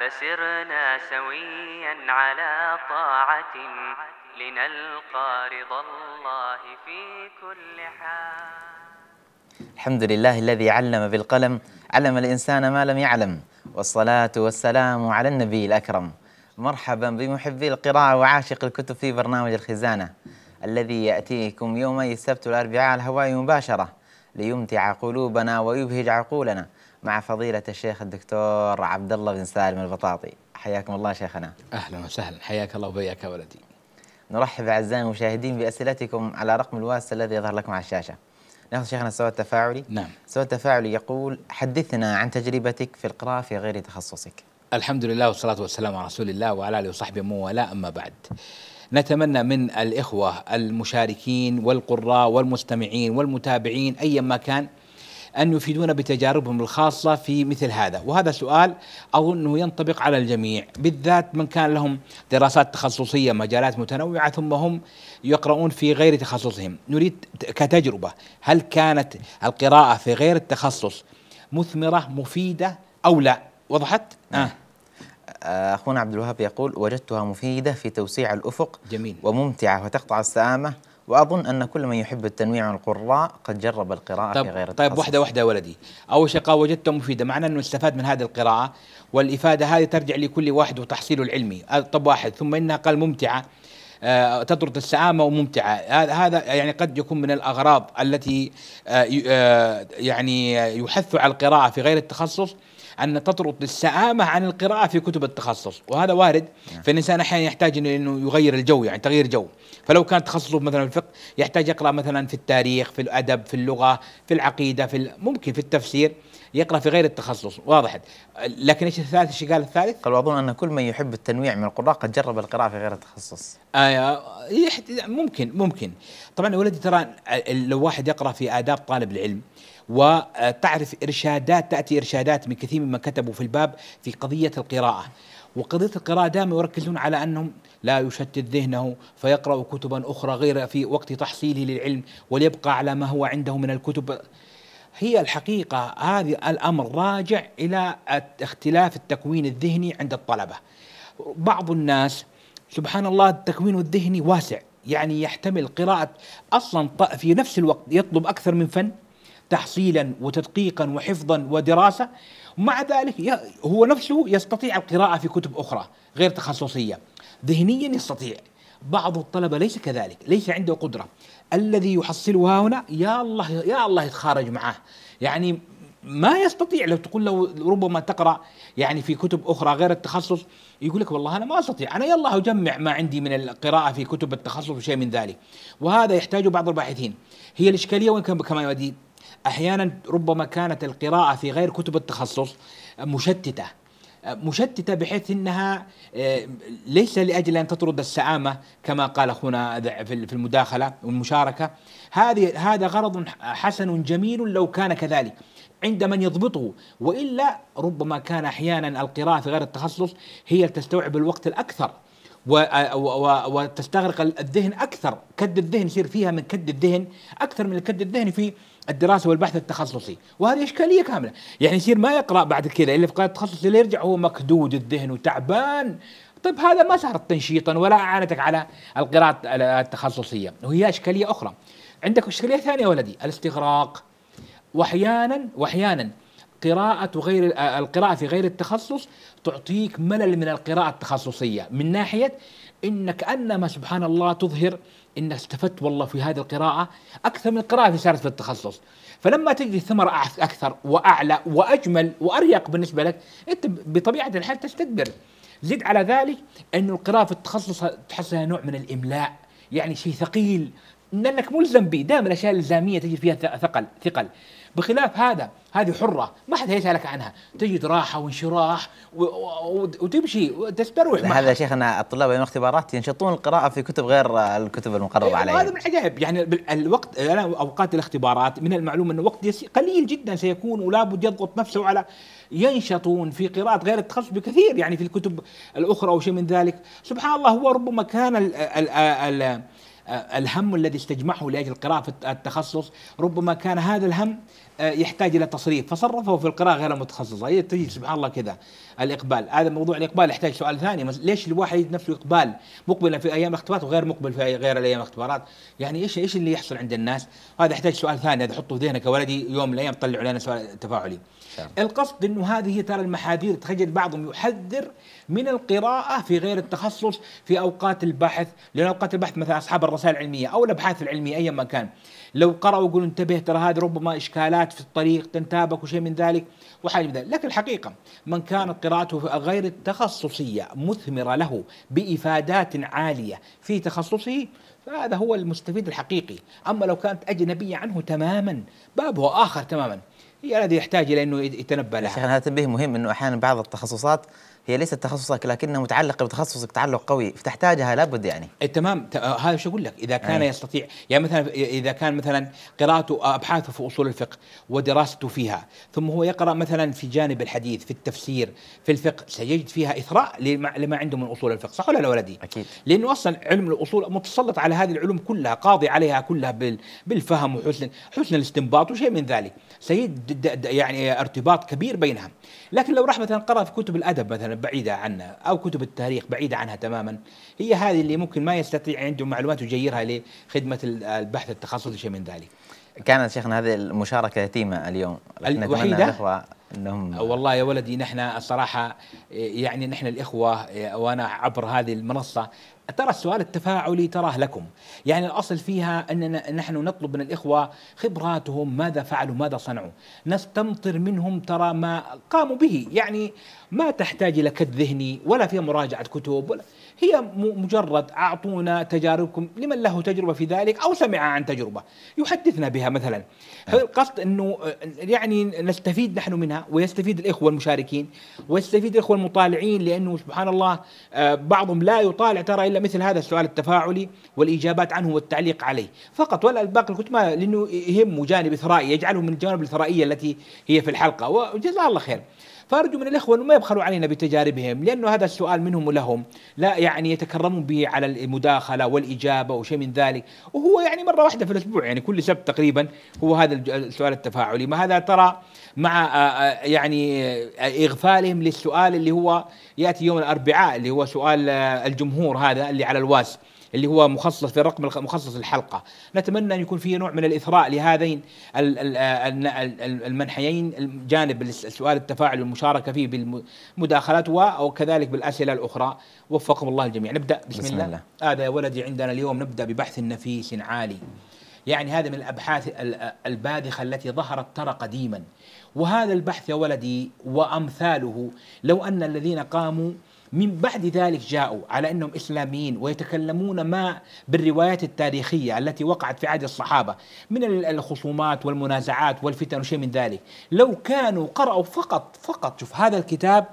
فسرنا سويا على طاعة لنلقى رضا الله في كل حال الحمد لله الذي علم بالقلم علم الإنسان ما لم يعلم والصلاة والسلام على النبي الأكرم مرحبا بمحبي القراءة وعاشق الكتب في برنامج الخزانة الذي يأتيكم يومي السبت والأربعاء الهواء مباشرة ليمتع قلوبنا ويبهج عقولنا مع فضيلة الشيخ الدكتور عبد الله بن سالم البطاطي حياكم الله شيخنا أهلا وسهلا حياك الله وبياك ولدي نرحب أعزائي المشاهدين بأسئلتكم على رقم الواتس الذي يظهر لكم على الشاشة ناخذ شيخنا السؤال التفاعلي نعم السؤال التفاعلي يقول حدثنا عن تجربتك في القراءة في غير تخصصك الحمد لله والصلاة والسلام على رسول الله وعلى آله وصحبه ومن والاه أما بعد نتمنى من الإخوة المشاركين والقراء والمستمعين والمتابعين أيا ما كان أن يفيدونا بتجاربهم الخاصة في مثل هذا وهذا سؤال أظنه ينطبق على الجميع بالذات من كان لهم دراسات تخصصية مجالات متنوعة ثم هم يقرؤون في غير تخصصهم نريد كتجربة هل كانت القراءة في غير التخصص مثمرة مفيدة أو لا وضحت؟ نعم. آه. آه. أخونا عبد الوهاب يقول وجدتها مفيدة في توسيع الأفق جميل وممتعة وتقطع السآمة واظن ان كل من يحب التنويع عن القراء قد جرب القراءه طيب في غير التخصص. طيب واحده واحده يا ولدي اول شيء قال وجدته مفيده معنى انه استفاد من هذه القراءه والافاده هذه ترجع لكل واحد وتحصيله العلمي أه، طب واحد ثم انها قال ممتعه أه، تطرد السآمة وممتعة هذا يعني قد يكون من الأغراض التي أه، يعني يحث على القراءة في غير التخصص ان تطرد السآمه عن القراءه في كتب التخصص وهذا وارد نعم. فالانسان احيانا يحتاج انه يغير الجو يعني تغيير جو فلو كان تخصصه مثلا في الفقه يحتاج يقرا مثلا في التاريخ في الادب في اللغه في العقيده في ممكن في التفسير يقرا في غير التخصص واضح لكن ايش الثالث ايش قال الثالث؟ قال واظن ان كل من يحب التنويع من القراء قد جرب القراءه في غير التخصص. آه ممكن ممكن طبعا يا ولدي ترى لو واحد يقرا في اداب طالب العلم وتعرف إرشادات تأتي إرشادات من كثير مما كتبوا في الباب في قضية القراءة وقضية القراءة دائما يركزون على أنهم لا يشتت ذهنه فيقرأ كتبا أخرى غير في وقت تحصيله للعلم وليبقى على ما هو عنده من الكتب هي الحقيقة هذا الأمر راجع إلى اختلاف التكوين الذهني عند الطلبة بعض الناس سبحان الله التكوين الذهني واسع يعني يحتمل قراءة أصلا في نفس الوقت يطلب أكثر من فن تحصيلا وتدقيقا وحفظا ودراسه مع ذلك هو نفسه يستطيع القراءه في كتب اخرى غير تخصصيه ذهنيا يستطيع بعض الطلبة ليس كذلك ليس عنده قدرة الذي يحصلها هنا يا الله يا الله يتخارج معه يعني ما يستطيع لو تقول له ربما تقرا يعني في كتب اخرى غير التخصص يقول لك والله انا ما استطيع انا يلا اجمع ما عندي من القراءه في كتب التخصص وشيء من ذلك وهذا يحتاج بعض الباحثين هي الاشكاليه وين كما احيانا ربما كانت القراءه في غير كتب التخصص مشتته مشتته بحيث انها آه، ليس لاجل ان تطرد السعامه كما قال اخونا في المداخله والمشاركه هذه هذا غرض حسن جميل لو كان كذلك عند من يضبطه والا ربما كان احيانا القراءه في غير التخصص هي تستوعب الوقت الاكثر آه، وتستغرق الذهن اكثر كد الذهن يصير فيها من كد الذهن اكثر من الكد الذهني في الدراسه والبحث التخصصي وهذه اشكاليه كامله يعني يصير ما يقرا بعد كذا الا في قناه التخصص اللي يرجع هو مكدود الذهن وتعبان طيب هذا ما صار تنشيطا ولا اعانتك على القراءه التخصصيه وهي اشكاليه اخرى عندك اشكاليه ثانيه يا ولدي الاستغراق واحيانا واحيانا قراءة غير القراءة في غير التخصص تعطيك ملل من القراءة التخصصية من ناحية إنك أنما سبحان الله تظهر إن استفدت والله في هذه القراءة أكثر من القراءه في صارت في التخصص فلما تجد الثمر أكثر وأعلى وأجمل وأريق بالنسبة لك أنت بطبيعة الحال تستدبر زد على ذلك أن القراءة في التخصص تحسها نوع من الإملاء يعني شيء ثقيل لانك ملزم به دائما الاشياء الالزاميه تجد فيها ثقل ثقل بخلاف هذا هذه حره ما حد هيسالك عنها تجد راحه وانشراح و... و... وتمشي تستروح هذا يا شيخنا الطلاب يوم الاختبارات ينشطون القراءه في كتب غير الكتب المقرره إيه عليها هذا من العجائب يعني الوقت انا اوقات الاختبارات من المعلوم انه وقت قليل جدا سيكون ولا بد يضغط نفسه على ينشطون في قراءه غير التخصص بكثير يعني في الكتب الاخرى او شيء من ذلك سبحان الله هو ربما كان ال ال ال ال آه، الهم الذي استجمعه لاجل القراءه في التخصص ربما كان هذا الهم آه، يحتاج الى تصريف فصرفه في القراءه غير المتخصصه تجد سبحان الله كذا الاقبال هذا موضوع الاقبال يحتاج سؤال ثاني ليش الواحد يجد نفسه اقبال مقبلا في ايام الاختبارات وغير مقبل في غير الايام الاختبارات يعني ايش ايش اللي يحصل عند الناس هذا يحتاج سؤال ثاني هذا حطه في ذهنك يا ولدي يوم من الايام طلعوا لنا سؤال تفاعلي شعر. نعم. القصد انه هذه ترى المحاذير تخجل بعضهم يحذر من القراءه في غير التخصص في اوقات البحث لان اوقات البحث مثلا اصحاب الرسائل العلميه او الابحاث العلميه ايا ما كان لو قرأوا يقولوا انتبه ترى هذه ربما إشكالات في الطريق تنتابك وشيء من ذلك وحاجة من ذلك لكن الحقيقة من كانت قراءته غير التخصصية مثمرة له بإفادات عالية في تخصصه فهذا هو المستفيد الحقيقي أما لو كانت أجنبية عنه تماما بابه آخر تماما هي الذي يحتاج الى انه يتنبا لها عشان هذا تنبيه مهم انه احيانا بعض التخصصات هي ليست تخصصك لكنها متعلقه بتخصصك تعلق قوي فتحتاجها لابد يعني إيه، تمام آه، هذا شو اقول لك اذا كان أي. يستطيع يعني مثلا اذا كان مثلا قراءته آه، ابحاثه في اصول الفقه ودراسته فيها ثم هو يقرا مثلا في جانب الحديث في التفسير في الفقه سيجد فيها اثراء لما, لما عنده من اصول الفقه صح ولا لا ولدي؟ اكيد لانه اصلا علم الاصول متسلط على هذه العلوم كلها قاضي عليها كلها بالفهم وحسن حسن الاستنباط وشيء من ذلك سيجد يعني ارتباط كبير بينها لكن لو راح مثلا قرأ في كتب الأدب مثلا بعيدة عنها أو كتب التاريخ بعيدة عنها تماما هي هذه اللي ممكن ما يستطيع عنده معلومات يجيرها لخدمة البحث التخصصي شيء من ذلك كانت شيخنا هذه المشاركة يتيمة اليوم الوحيدة انهم والله يا ولدي نحن الصراحه يعني نحن الاخوه وانا عبر هذه المنصه ترى السؤال التفاعلي تراه لكم يعني الأصل فيها أننا نحن نطلب من الإخوة خبراتهم ماذا فعلوا ماذا صنعوا نستمطر منهم ترى ما قاموا به يعني ما تحتاج إلى كد ذهني ولا فيها مراجعة كتب ولا هي مجرد أعطونا تجاربكم لمن له تجربة في ذلك أو سمع عن تجربة يحدثنا بها مثلا آه. القصد أنه آه، يعني نستفيد نحن منها ويستفيد الإخوة المشاركين ويستفيد الإخوة المطالعين لأنه سبحان الله آه، بعضهم لا يطالع ترى إلا مثل هذا السؤال التفاعلي والإجابات عنه والتعليق عليه فقط ولا الباقي الكتب لأنه يهمه جانب إثرائي يجعله من الجوانب الإثرائية التي هي في الحلقة وجزاه الله خير فأرجو من الإخوة أنه ما يبخلوا علينا بتجاربهم لأنه هذا السؤال منهم ولهم لا يعني يتكرمون به على المداخلة والإجابة وشيء من ذلك وهو يعني مرة واحدة في الأسبوع يعني كل سبت تقريبا هو هذا السؤال التفاعلي ما هذا ترى مع يعني إغفالهم للسؤال اللي هو يأتي يوم الأربعاء اللي هو سؤال الجمهور هذا اللي على الواس اللي هو مخصص في الرقم مخصص الحلقة نتمنى أن يكون فيه نوع من الإثراء لهذين آه، المنحيين جانب السؤال التفاعل والمشاركة فيه بالمداخلات وكذلك بالأسئلة الأخرى وفقكم الله الجميع نبدأ بسم, بسم الله. الله هذا يا ولدي عندنا اليوم نبدأ ببحث نفيس عالي يعني هذا من الأبحاث الباذخة التي ظهرت ترى قديما وهذا البحث يا ولدي وأمثاله لو أن الذين قاموا من بعد ذلك جاءوا على انهم اسلاميين ويتكلمون ما بالروايات التاريخيه التي وقعت في عهد الصحابه من الخصومات والمنازعات والفتن وشيء من ذلك، لو كانوا قرأوا فقط فقط شوف هذا الكتاب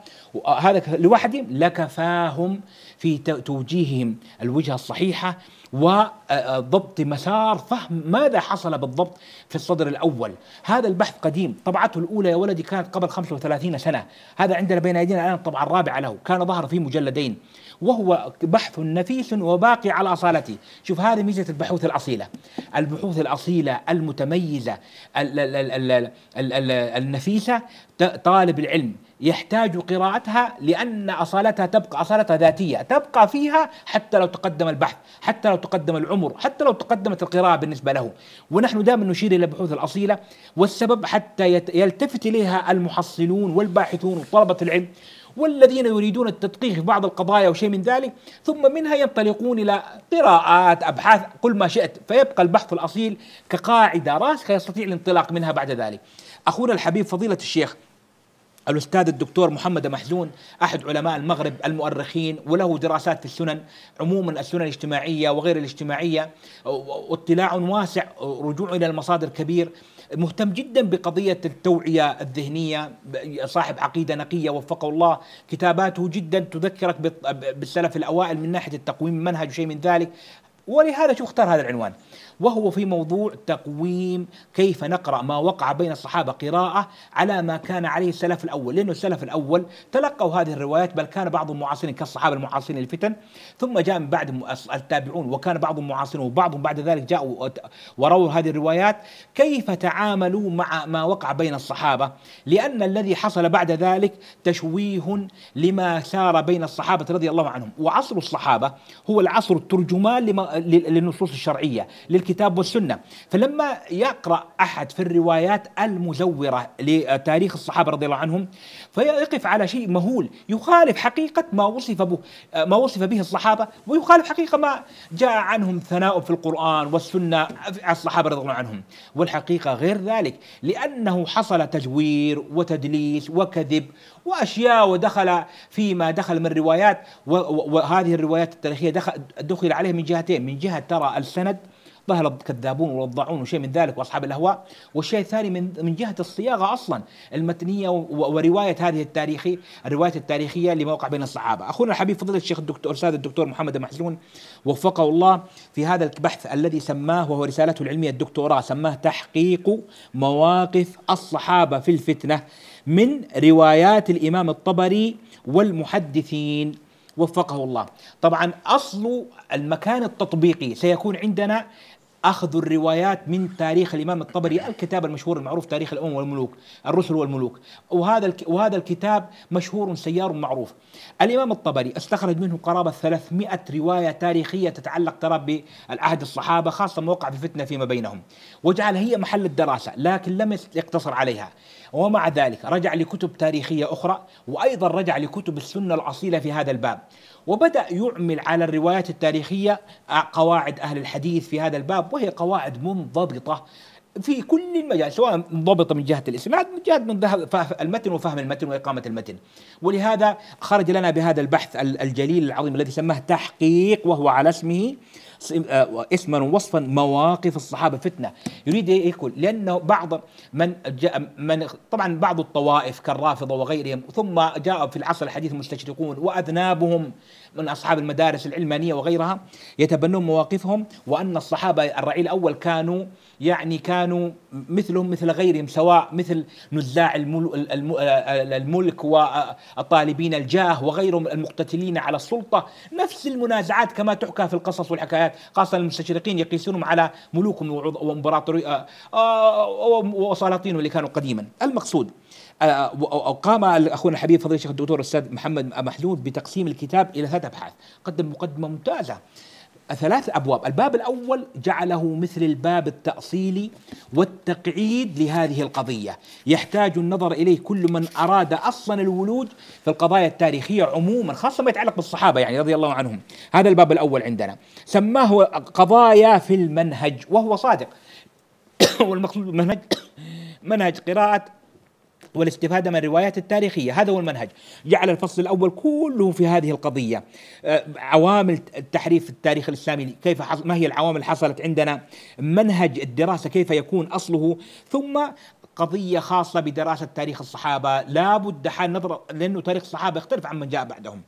هذا لوحدهم لكفاهم في توجيههم الوجهه الصحيحه وضبط آه، آه، مسار فهم ماذا حصل بالضبط في الصدر الاول، هذا البحث قديم، طبعته الاولى يا ولدي كانت قبل 35 سنه، هذا عندنا بين ايدينا الان الطبعه الرابعه له، كان ظهر في مجلدين وهو بحث نفيس وباقي على اصالته، شوف هذه ميزه البحوث الاصيله. البحوث الاصيله المتميزه النفيسه طالب العلم يحتاج قراءتها لأن أصالتها تبقى أصالتها ذاتية تبقى فيها حتى لو تقدم البحث حتى لو تقدم العمر حتى لو تقدمت القراءة بالنسبة له ونحن دائما نشير إلى البحوث الأصيلة والسبب حتى يلتفت إليها المحصلون والباحثون وطلبة العلم والذين يريدون التدقيق في بعض القضايا وشيء من ذلك ثم منها ينطلقون إلى قراءات أبحاث كل ما شئت فيبقى البحث الأصيل كقاعدة راسخة يستطيع الانطلاق منها بعد ذلك أخونا الحبيب فضيلة الشيخ الأستاذ الدكتور محمد محزون أحد علماء المغرب المؤرخين وله دراسات في السنن عموما السنن الاجتماعية وغير الاجتماعية واطلاع واسع رجوع إلى المصادر كبير مهتم جدا بقضية التوعية الذهنية صاحب عقيدة نقية وفقه الله كتاباته جدا تذكرك بالسلف الأوائل من ناحية التقويم منهج وشيء من ذلك ولهذا شو اختار هذا العنوان وهو في موضوع تقويم كيف نقرأ ما وقع بين الصحابة قراءة على ما كان عليه السلف الأول لأن السلف الأول تلقوا هذه الروايات بل كان بعض المعاصرين كالصحابة المعاصرين للفتن ثم جاء من بعد التابعون وكان بعض المعاصرين وبعضهم بعد ذلك جاءوا ورووا هذه الروايات كيف تعاملوا مع ما وقع بين الصحابة لأن الذي حصل بعد ذلك تشويه لما سار بين الصحابة رضي الله عنهم وعصر الصحابة هو العصر الترجمان للنصوص الشرعية الكتاب والسنة فلما يقرأ أحد في الروايات المزورة لتاريخ الصحابة رضي الله عنهم فيقف على شيء مهول يخالف حقيقة ما وصف به ما وصف به الصحابة ويخالف حقيقة ما جاء عنهم ثناء في القرآن والسنة على الصحابة رضي الله عنهم والحقيقة غير ذلك لأنه حصل تزوير وتدليس وكذب وأشياء ودخل فيما دخل من روايات وهذه الروايات التاريخية دخل, دخل عليه من جهتين من جهة ترى السند ظهر الكذابون والوضاعون وشيء من ذلك واصحاب الاهواء والشيء الثاني من من جهه الصياغه اصلا المتنيه وروايه هذه التاريخي الروايه التاريخيه لموقع بين الصحابه اخونا الحبيب فضيله الشيخ الدكتور استاذ الدكتور محمد محزون وفقه الله في هذا البحث الذي سماه وهو رسالته العلميه الدكتوراه سماه تحقيق مواقف الصحابه في الفتنه من روايات الامام الطبري والمحدثين وفقه الله طبعا اصل المكان التطبيقي سيكون عندنا أخذوا الروايات من تاريخ الإمام الطبري الكتاب المشهور المعروف تاريخ الأمم والملوك الرسل والملوك وهذا وهذا الكتاب مشهور سيار معروف الإمام الطبري استخرج منه قرابة 300 رواية تاريخية تتعلق ترى بالعهد الصحابة خاصة موقع وقع في فتنة فيما بينهم وجعل هي محل الدراسة لكن لم يقتصر عليها ومع ذلك رجع لكتب تاريخية أخرى وأيضا رجع لكتب السنة الأصيلة في هذا الباب وبدأ يعمل على الروايات التاريخية آه، قواعد أهل الحديث في هذا الباب وهي قواعد منضبطة في كل المجال سواء منضبطة من جهة الإسناد من جهة من المتن وفهم المتن وإقامة المتن ولهذا خرج لنا بهذا البحث الجليل العظيم الذي سماه تحقيق وهو على اسمه آه، اسما ووصفا مواقف الصحابه فتنه يريد إيه يقول لانه بعض من جاء من طبعا بعض الطوائف كالرافضه وغيرهم ثم جاء في العصر الحديث المستشرقون واذنابهم من أصحاب المدارس العلمانية وغيرها يتبنون مواقفهم وأن الصحابة الرعي الأول كانوا يعني كانوا مثلهم مثل غيرهم سواء مثل نزاع الملك والطالبين الجاه وغيرهم المقتتلين على السلطة نفس المنازعات كما تحكى في القصص والحكايات خاصة المستشرقين يقيسونهم على ملوكهم وامبراطوري آه، آه، وسلاطينهم اللي كانوا قديما المقصود قام اخونا الحبيب فضيله الشيخ الدكتور الاستاذ محمد محلول بتقسيم الكتاب الى ثلاث ابحاث قدم مقدمه ممتازه ثلاث ابواب، الباب الاول جعله مثل الباب التاصيلي والتقعيد لهذه القضيه، يحتاج النظر اليه كل من اراد اصلا الولوج في القضايا التاريخيه عموما، خاصه ما يتعلق بالصحابه يعني رضي الله عنهم، هذا الباب الاول عندنا، سماه قضايا في المنهج وهو صادق والمقصود بالمنهج منهج قراءه والاستفادة من الروايات التاريخية هذا هو المنهج جعل الفصل الأول كله في هذه القضية آه، عوامل التحريف في التاريخ الإسلامي كيف حصل ما هي العوامل اللي حصلت عندنا منهج الدراسة كيف يكون أصله ثم قضية خاصة بدراسة تاريخ الصحابة لا بد حال نظرة لأنه تاريخ الصحابة يختلف عن من جاء بعدهم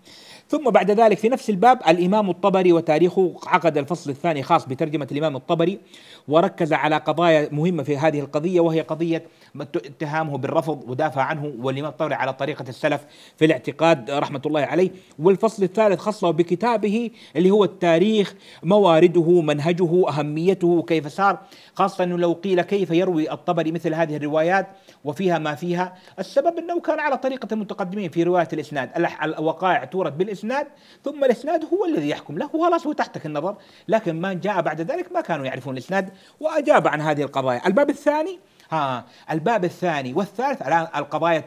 ثم بعد ذلك في نفس الباب الإمام الطبري وتاريخه عقد الفصل الثاني خاص بترجمة الإمام الطبري وركز على قضايا مهمة في هذه القضية وهي قضية اتهامه بالرفض ودافع عنه ولم اطلع على طريقة السلف في الاعتقاد رحمة الله عليه والفصل الثالث خصه بكتابه اللي هو التاريخ موارده منهجه أهميته كيف سار خاصة أنه لو قيل كيف يروي الطبري مثل هذه الروايات وفيها ما فيها السبب أنه كان على طريقة المتقدمين في رواية الإسناد الوقائع تورد بالإسناد ثم الإسناد هو الذي يحكم له خلاص هو تحتك النظر لكن ما جاء بعد ذلك ما كانوا يعرفون الإسناد وأجاب عن هذه القضايا الباب الثاني ها الباب الثاني والثالث الان القضايا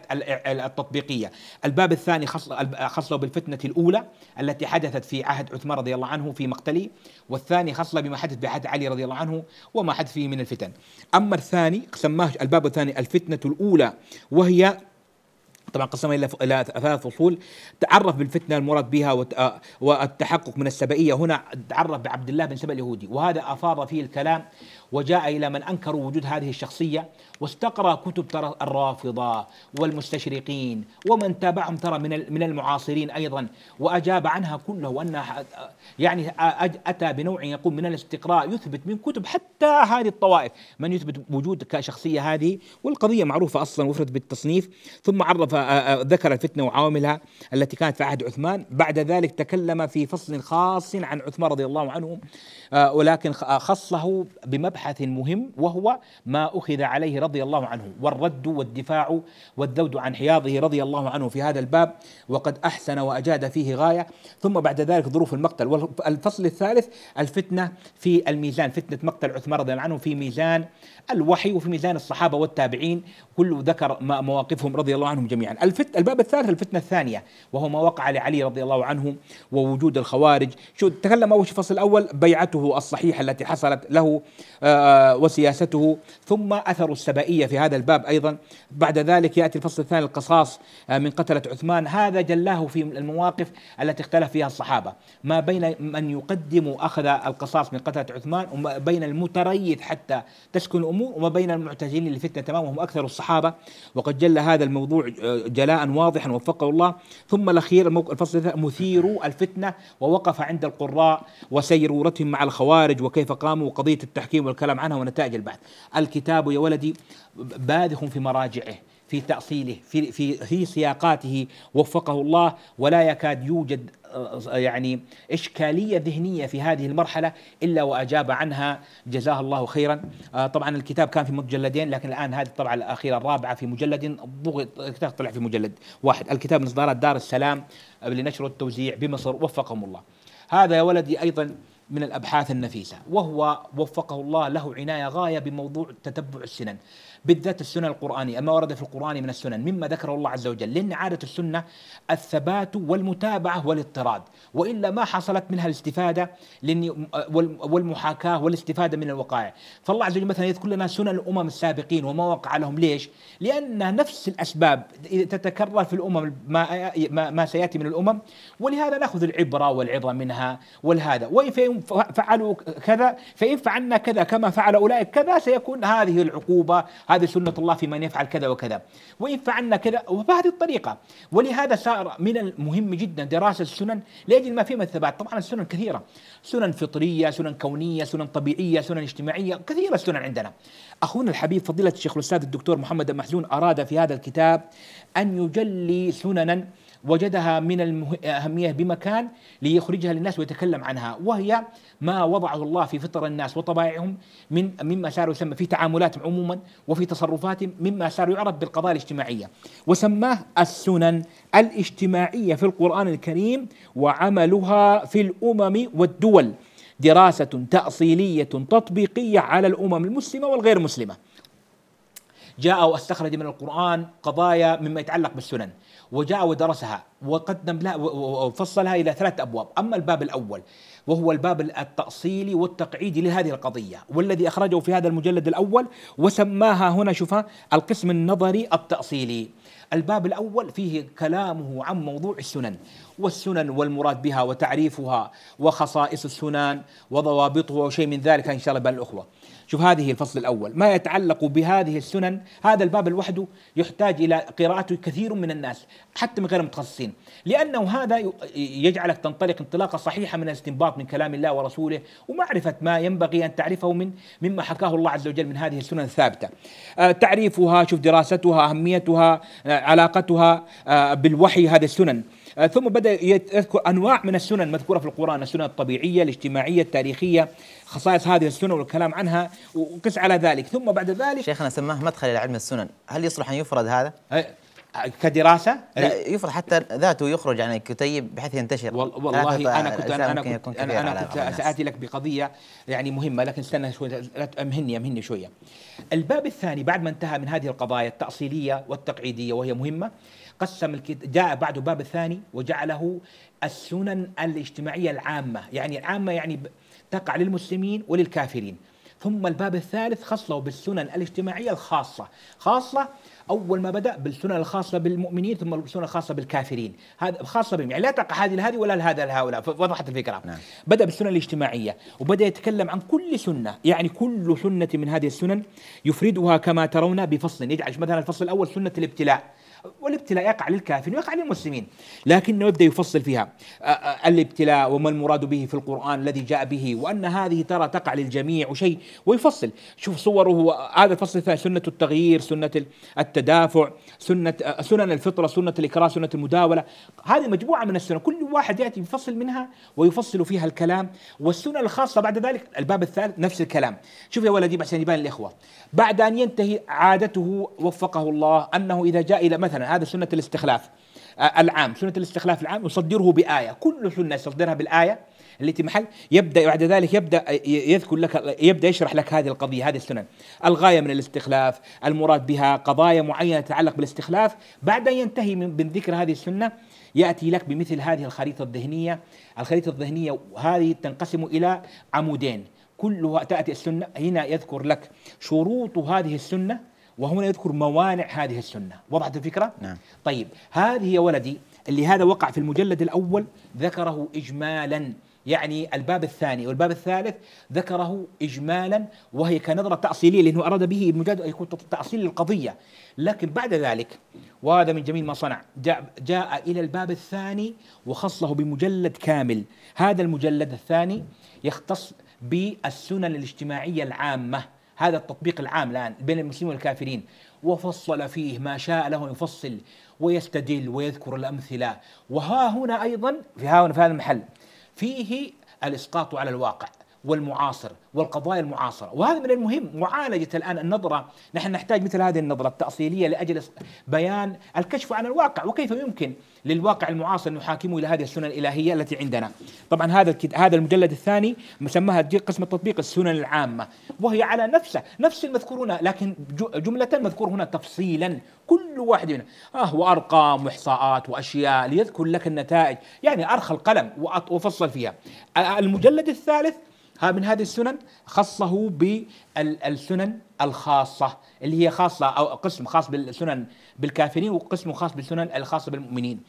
التطبيقيه، الباب الثاني خصله بالفتنه الاولى التي حدثت في عهد عثمان رضي الله عنه في مقتله، والثاني خصله بما حدث بعهد علي رضي الله عنه وما حدث فيه من الفتن. اما الثاني سماه الباب الثاني الفتنه الاولى وهي طبعا قسمها الى الى ثلاث فصول تعرف بالفتنه المراد بها آه، والتحقق من السبئيه هنا تعرف بعبد الله بن سبأ اليهودي وهذا افاض فيه الكلام وجاء إلى من أنكروا وجود هذه الشخصية واستقرأ كتب ترى الرافضة والمستشرقين ومن تابعهم ترى من من المعاصرين أيضا وأجاب عنها كله أن يعني أتى بنوع يقوم من الاستقراء يثبت من كتب حتى هذه الطوائف من يثبت وجود كشخصية هذه والقضية معروفة أصلا وفرت بالتصنيف ثم عرف ذكر الفتنة وعواملها التي كانت في عهد عثمان بعد ذلك تكلم في فصل خاص عن عثمان رضي الله عنه ولكن خصه بمبحث مبحث مهم وهو ما أخذ عليه رضي الله عنه والرد والدفاع والذود عن حياضه رضي الله عنه في هذا الباب وقد أحسن وأجاد فيه غاية ثم بعد ذلك ظروف المقتل والفصل الثالث الفتنة في الميزان فتنة مقتل عثمان رضي الله عنه في ميزان الوحي وفي ميزان الصحابة والتابعين كل ذكر مواقفهم رضي الله عنهم جميعا الفت الباب الثالث الفتنة الثانية وهو ما وقع لعلي رضي الله عنه ووجود الخوارج شو تكلم أول فصل الفصل الأول بيعته الصحيحة التي حصلت له آه، آه، آه، وسياسته ثم أثر السبائية في هذا الباب أيضا بعد ذلك يأتي الفصل الثاني القصاص آه، من قتلة عثمان هذا جلاه في المواقف التي اختلف فيها الصحابة ما بين من يقدم أخذ القصاص من قتلة عثمان وما بين المتريث حتى تسكن الأمور وما بين المعتزلين للفتنة تمام وهم أكثر الصحابة وقد جل هذا الموضوع جلاء واضحا وفقه الله ثم الأخير الفصل مثير الفتنة ووقف عند القراء وسيرورتهم مع الخوارج وكيف قاموا وقضية التحكيم الكلام عنها ونتائج البحث الكتاب يا ولدي باذخ في مراجعه في تأصيله في في في سياقاته وفقه الله ولا يكاد يوجد آه، يعني إشكالية ذهنية في هذه المرحلة إلا وأجاب عنها جزاه الله خيرا آه، طبعا الكتاب كان في مجلدين لكن الآن هذه الطبعة الأخيرة الرابعة في مجلد الكتاب طلع في مجلد واحد الكتاب من إصدارات دار السلام آه، لنشر التوزيع بمصر وفقهم الله هذا يا ولدي أيضا من الابحاث النفيسه وهو وفقه الله له عنايه غايه بموضوع تتبع السنن بالذات السنن القرآنية ما ورد في القرآن من السنن مما ذكره الله عز وجل لأن عادة السنة الثبات والمتابعة والاضطراد وإلا ما حصلت منها الاستفادة والمحاكاة والاستفادة من الوقائع فالله عز وجل مثلا يذكر لنا سنن الأمم السابقين وما وقع لهم ليش لأن نفس الأسباب تتكرر في الأمم ما, ما سيأتي من الأمم ولهذا نأخذ العبرة والعظة منها والهذا وإن فعلوا كذا فإن فعلنا كذا كما فعل أولئك كذا سيكون هذه العقوبة هذه سنة الله في من يفعل كذا وكذا وإن فعلنا كذا وبهذه الطريقة ولهذا صار من المهم جدا دراسة السنن لأجل ما فيه من الثبات طبعا السنن كثيرة سنن فطرية سنن كونية سنن طبيعية سنن اجتماعية كثيرة السنن عندنا أخونا الحبيب فضيلة الشيخ الأستاذ الدكتور محمد المحزون أراد في هذا الكتاب أن يجلي سننا وجدها من الأهمية بمكان ليخرجها للناس ويتكلم عنها وهي ما وضعه الله في فطر الناس وطبائعهم من مما صار يسمى في تعاملاتهم عموما وفي تصرفاتهم مما صار يعرف بالقضايا الاجتماعية وسماه السنن الاجتماعية في القرآن الكريم وعملها في الأمم والدول دراسة تأصيلية تطبيقية على الأمم المسلمة والغير مسلمة جاء واستخرج من القرآن قضايا مما يتعلق بالسنن وجاء ودرسها وقدم لها وفصلها الى ثلاث ابواب، اما الباب الاول وهو الباب التأصيلي والتقعيدي لهذه القضية والذي أخرجه في هذا المجلد الأول وسماها هنا شوفها القسم النظري التأصيلي الباب الأول فيه كلامه عن موضوع السنن والسنن والمراد بها وتعريفها وخصائص السنن وضوابطها وشيء من ذلك إن شاء الله بالأخوة شوف هذه الفصل الأول ما يتعلق بهذه السنن هذا الباب لوحده يحتاج إلى قراءته كثير من الناس حتى من غير المتخصصين لأنه هذا يجعلك تنطلق انطلاقة صحيحة من الاستنباط من كلام الله ورسوله ومعرفة ما ينبغي أن تعرفه من مما حكاه الله عز وجل من هذه السنن الثابتة آه، تعريفها شوف دراستها أهميتها آه، علاقتها آه، بالوحي هذه السنن آه، ثم بدا يذكر انواع من السنن مذكوره في القران السنن الطبيعيه الاجتماعيه التاريخيه خصائص هذه السنن والكلام عنها وقس على ذلك ثم بعد ذلك شيخنا سماه مدخل الى علم السنن هل يصلح ان يفرد هذا آه، كدراسه لا يفرض حتى ذاته يخرج عن الكتيب بحيث ينتشر وال والله انا كنت انا, أنا كنت أنا كنت ساتي لك بقضيه يعني مهمه لكن استنى شوي لا امهني امهني شويه الباب الثاني بعد ما انتهى من هذه القضايا التاصيليه والتقعيديه وهي مهمه قسم الكتاب جاء بعده باب الثاني وجعله السنن الاجتماعية العامة يعني العامة يعني تقع للمسلمين وللكافرين ثم الباب الثالث خصله بالسنن الاجتماعية الخاصة خاصة أول ما بدأ بالسنن الخاصة بالمؤمنين ثم السنن الخاصة بالكافرين هذا خاصة بهم يعني لا تقع هذه لهذه ولا لهذا لهؤلاء وضحت الفكرة نعم. بدأ بالسنن الاجتماعية وبدأ يتكلم عن كل سنة يعني كل سنة من هذه السنن يفردها كما ترون بفصل يجعل مثلا الفصل الأول سنة الابتلاء والابتلاء يقع للكافرين ويقع للمسلمين لكنه يبدأ يفصل فيها الابتلاء وما المراد به في القرآن الذي جاء به وأن هذه ترى تقع للجميع وشيء ويفصل شوف صوره هذا الفصل الثاني سنة التغيير سنة التدافع سنة سنن الفطرة سنة الإكراه سنة المداولة هذه مجموعة من السنن كل واحد يأتي يفصل منها ويفصل فيها الكلام والسنن الخاصة بعد ذلك الباب الثالث نفس الكلام شوف يا ولدي بس يبان الإخوة بعد أن ينتهي عادته وفقه الله أنه إذا جاء إلى مثلا هذا سنه الاستخلاف آه، العام سنه الاستخلاف العام يصدره بايه كل سنه يصدرها بالايه التي محل يبدا بعد ذلك يبدا يذكر لك يبدا يشرح لك هذه القضيه هذه السنن الغايه من الاستخلاف المراد بها قضايا معينه تتعلق بالاستخلاف بعد ان ينتهي من ذكر هذه السنه ياتي لك بمثل هذه الخريطه الذهنيه الخريطه الذهنيه هذه تنقسم الى عمودين كلها تاتي السنه هنا يذكر لك شروط هذه السنه وهنا يذكر موانع هذه السنة وضحت الفكرة؟ نعم طيب هذه يا ولدي اللي هذا وقع في المجلد الأول ذكره إجمالا يعني الباب الثاني والباب الثالث ذكره إجمالا وهي كنظرة تأصيلية لأنه أراد به المجلد أن يكون تأصيل للقضية لكن بعد ذلك وهذا من جميل ما صنع جاء, جاء إلى الباب الثاني وخصه بمجلد كامل هذا المجلد الثاني يختص بالسنن الاجتماعية العامة هذا التطبيق العام الآن بين المسلمين والكافرين وفصل فيه ما شاء له يفصل ويستدل ويذكر الأمثلة وها هنا أيضا في ها هنا في هذا المحل فيه الإسقاط على الواقع والمعاصر والقضايا المعاصرة وهذا من المهم معالجة الآن النظرة نحن نحتاج مثل هذه النظرة التأصيلية لأجل بيان الكشف عن الواقع وكيف يمكن للواقع المعاصر أن نحاكمه إلى هذه السنن الإلهية التي عندنا طبعا هذا هذا المجلد الثاني مسماها قسم التطبيق السنن العامة وهي على نفسه نفس المذكورون لكن جملة مذكور هنا تفصيلا كل واحد منها آه وأرقام وإحصاءات وأشياء ليذكر لك النتائج يعني أرخى القلم وفصل فيها المجلد الثالث ها من هذه السنن خصه بالسنن الخاصة اللي هي خاصة أو قسم خاص بالسنن بالكافرين وقسم خاص بالسنن الخاصة بالمؤمنين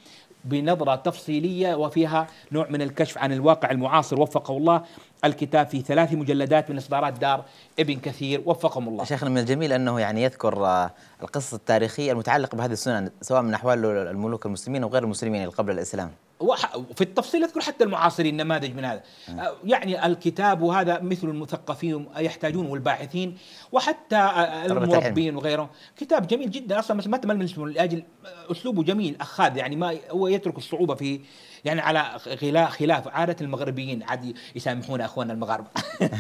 بنظرة تفصيلية وفيها نوع من الكشف عن الواقع المعاصر وفقه الله الكتاب في ثلاث مجلدات من إصدارات دار ابن كثير وفقهم الله شيخنا من الجميل أنه يعني يذكر آه، القصص التاريخية المتعلقة بهذه السنن سواء من أحوال الملوك المسلمين أو غير المسلمين قبل الإسلام وفي التفصيل اذكر حتى المعاصرين نماذج من هذا آه. آه، يعني الكتاب وهذا مثل المثقفين يحتاجون والباحثين وحتى آه، المربين وغيره كتاب جميل جدا اصلا ما تمل من اسمه لاجل اسلوبه جميل اخاذ يعني ما هو يترك الصعوبه في يعني على خلاف عادة المغربيين عاد يسامحون أخواننا المغاربة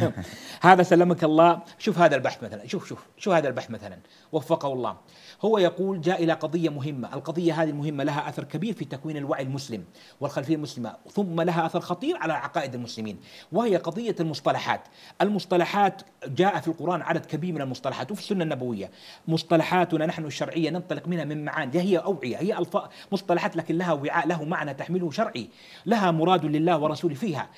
هذا سلمك الله شوف هذا البحث مثلا شوف شوف شوف هذا البحث مثلا وفقه الله هو يقول جاء إلى قضية مهمة القضية هذه المهمة لها أثر كبير في تكوين الوعي المسلم والخلفية المسلمة ثم لها أثر خطير على عقائد المسلمين وهي قضية المصطلحات المصطلحات جاء في القرآن عدد كبير من المصطلحات وفي السنة النبوية مصطلحاتنا نحن الشرعية ننطلق منها من معاني هي أوعية هي ألفاظ مصطلحات لكن لها وعاء له معنى تحمله شرعا شرعي لها مراد لله ورسوله فيها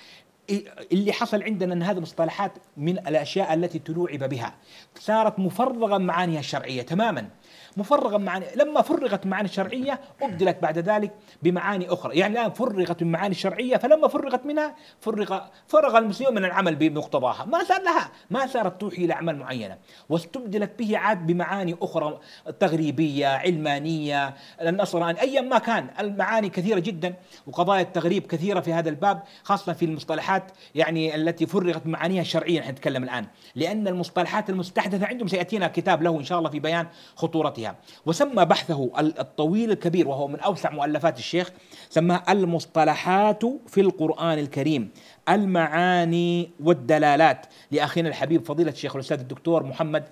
اللي حصل عندنا ان هذه المصطلحات من الاشياء التي تلوعب بها صارت مفرغه معانيها الشرعيه تماما مفرغا معاني لما فرغت معاني الشرعية أبدلت بعد ذلك بمعاني أخرى يعني الآن فرغت من معاني الشرعية فلما فرغت منها فرغ فرغ المسلمون من العمل بمقتضاها ما صار لها ما صارت توحي إلى أعمال معينة واستبدلت به عاد بمعاني أخرى تغريبية علمانية النصران أيا ما كان المعاني كثيرة جدا وقضايا التغريب كثيرة في هذا الباب خاصة في المصطلحات يعني التي فرغت معانيها الشرعية نحن نتكلم الآن لأن المصطلحات المستحدثة عندهم سيأتينا كتاب له إن شاء الله في بيان خطورتها وأوقاتها وسمى بحثه الطويل الكبير وهو من أوسع مؤلفات الشيخ سماه المصطلحات في القرآن الكريم المعاني والدلالات لأخينا الحبيب فضيلة الشيخ الأستاذ الدكتور محمد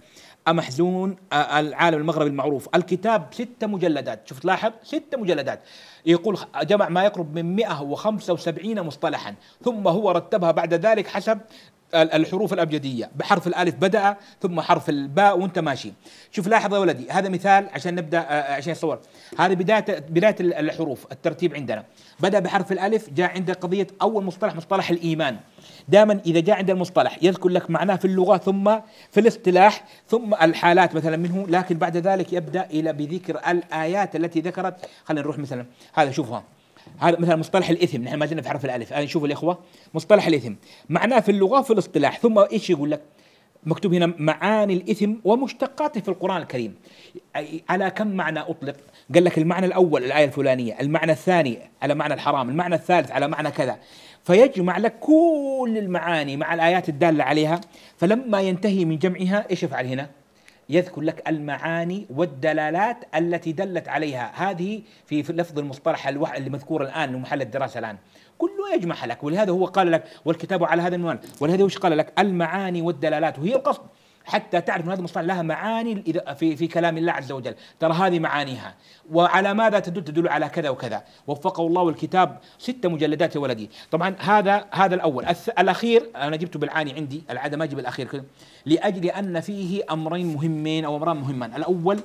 محزون العالم المغربي المعروف الكتاب ستة مجلدات شوف تلاحظ ستة مجلدات يقول جمع ما يقرب من 175 مصطلحا ثم هو رتبها بعد ذلك حسب الحروف الأبجدية بحرف الألف بدأ ثم حرف الباء وأنت ماشي شوف لاحظ يا ولدي هذا مثال عشان نبدأ آه، آه، عشان نصور هذه بداية بداية الحروف الترتيب عندنا بدأ بحرف الألف جاء عند قضية أول مصطلح مصطلح الإيمان دائما إذا جاء عند المصطلح يذكر لك معناه في اللغة ثم في الاصطلاح ثم الحالات مثلا منه لكن بعد ذلك يبدأ إلى بذكر الآيات التي ذكرت خلينا نروح مثلا هذا شوفها هذا مثلا مصطلح الاثم نحن ما زلنا في حرف الالف الان شوفوا الاخوه مصطلح الاثم معناه في اللغه في الاصطلاح ثم ايش يقول لك مكتوب هنا معاني الاثم ومشتقاته في القران الكريم على كم معنى اطلق قال لك المعنى الاول الايه الفلانيه المعنى الثاني على معنى الحرام المعنى الثالث على معنى كذا فيجمع لك كل المعاني مع الايات الداله عليها فلما ينتهي من جمعها ايش يفعل هنا يذكر لك المعاني والدلالات التي دلت عليها هذه في لفظ المصطلح الوحي اللي مذكور الان ومحل الدراسه الان كله يجمع لك ولهذا هو قال لك والكتاب على هذا العنوان ولهذا وش قال لك المعاني والدلالات وهي القصد حتى تعرف ان هذه المصطلح لها معاني في في كلام الله عز وجل، ترى هذه معانيها وعلى ماذا تدل؟ تدل على كذا وكذا، وفقه الله الكتاب ست مجلدات يا ولدي، طبعا هذا هذا الاول، الاخير انا جبته بالعاني عندي، العاده ما اجيب الاخير كذا، لاجل ان فيه امرين مهمين او امران مهمان، الاول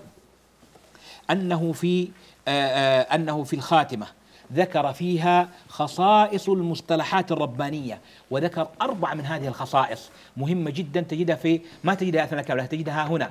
انه في آه، آه، انه في الخاتمه ذكر فيها خصائص المصطلحات الربانية وذكر أربع من هذه الخصائص مهمة جدا تجدها في ما تجدها أثناء الكاملة تجدها هنا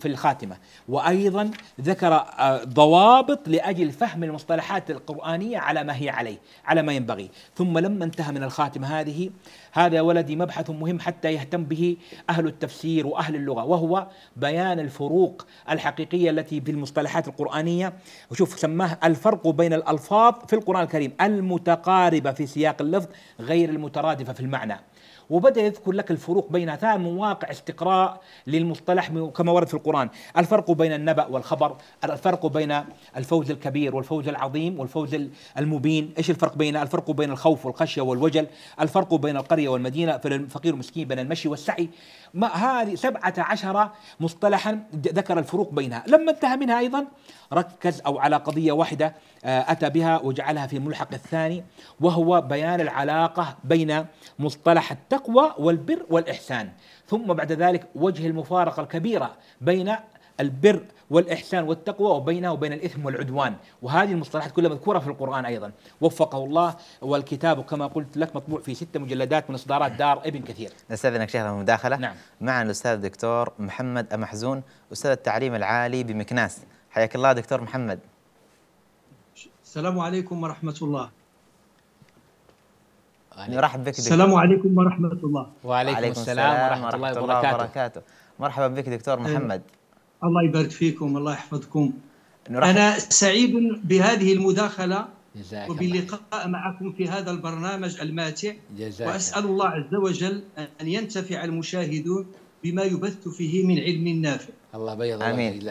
في الخاتمة وأيضا ذكر آه، ضوابط لأجل فهم المصطلحات القرآنية على ما هي عليه على ما ينبغي ثم لما انتهى من الخاتمة هذه هذا ولدي مبحث مهم حتى يهتم به أهل التفسير وأهل اللغة وهو بيان الفروق الحقيقية التي في المصطلحات القرآنية وشوف سماه الفرق بين الألفاظ في القرآن الكريم المتقاربة في سياق اللفظ غير المترادفة في المعنى وبدأ يذكر لك الفروق بينها من واقع استقراء للمصطلح كما ورد في القرآن الفرق بين النبأ والخبر الفرق بين الفوز الكبير والفوز العظيم والفوز المبين إيش الفرق بين الفرق بين الخوف والخشية والوجل الفرق بين القرية والمدينة في الفقير والمسكين بين المشي والسعي ما هذه سبعة عشر مصطلحا ذكر الفروق بينها لما انتهى منها أيضا ركز أو على قضية واحدة آه، أتى بها وجعلها في الملحق الثاني وهو بيان العلاقة بين مصطلح التقوى والبر والإحسان ثم بعد ذلك وجه المفارقة الكبيرة بين البر والإحسان والتقوى وبينه وبين الإثم والعدوان وهذه المصطلحات كلها مذكورة في القرآن أيضا وفقه الله والكتاب كما قلت لك مطبوع في ستة مجلدات من إصدارات نعم. دار ابن كثير نستأذنك شيخنا من المداخلة نعم معنا الأستاذ الدكتور محمد أمحزون أستاذ التعليم العالي بمكناس حياك الله دكتور محمد السلام عليكم ورحمة الله نرحب بك دكتور السلام عليكم ورحمة الله وعليكم, السلام, السلام ورحمة, ورحمة الله وبركاته. وبركاته مرحبا بك دكتور أيوة. محمد الله يبارك فيكم الله يحفظكم أنا سعيد بهذه المداخلة جزاك وباللقاء معكم في هذا البرنامج الماتع جزاك وأسأل الله عز وجل أن ينتفع المشاهدون بما يبث فيه من علم نافع الله بيض الله أمين.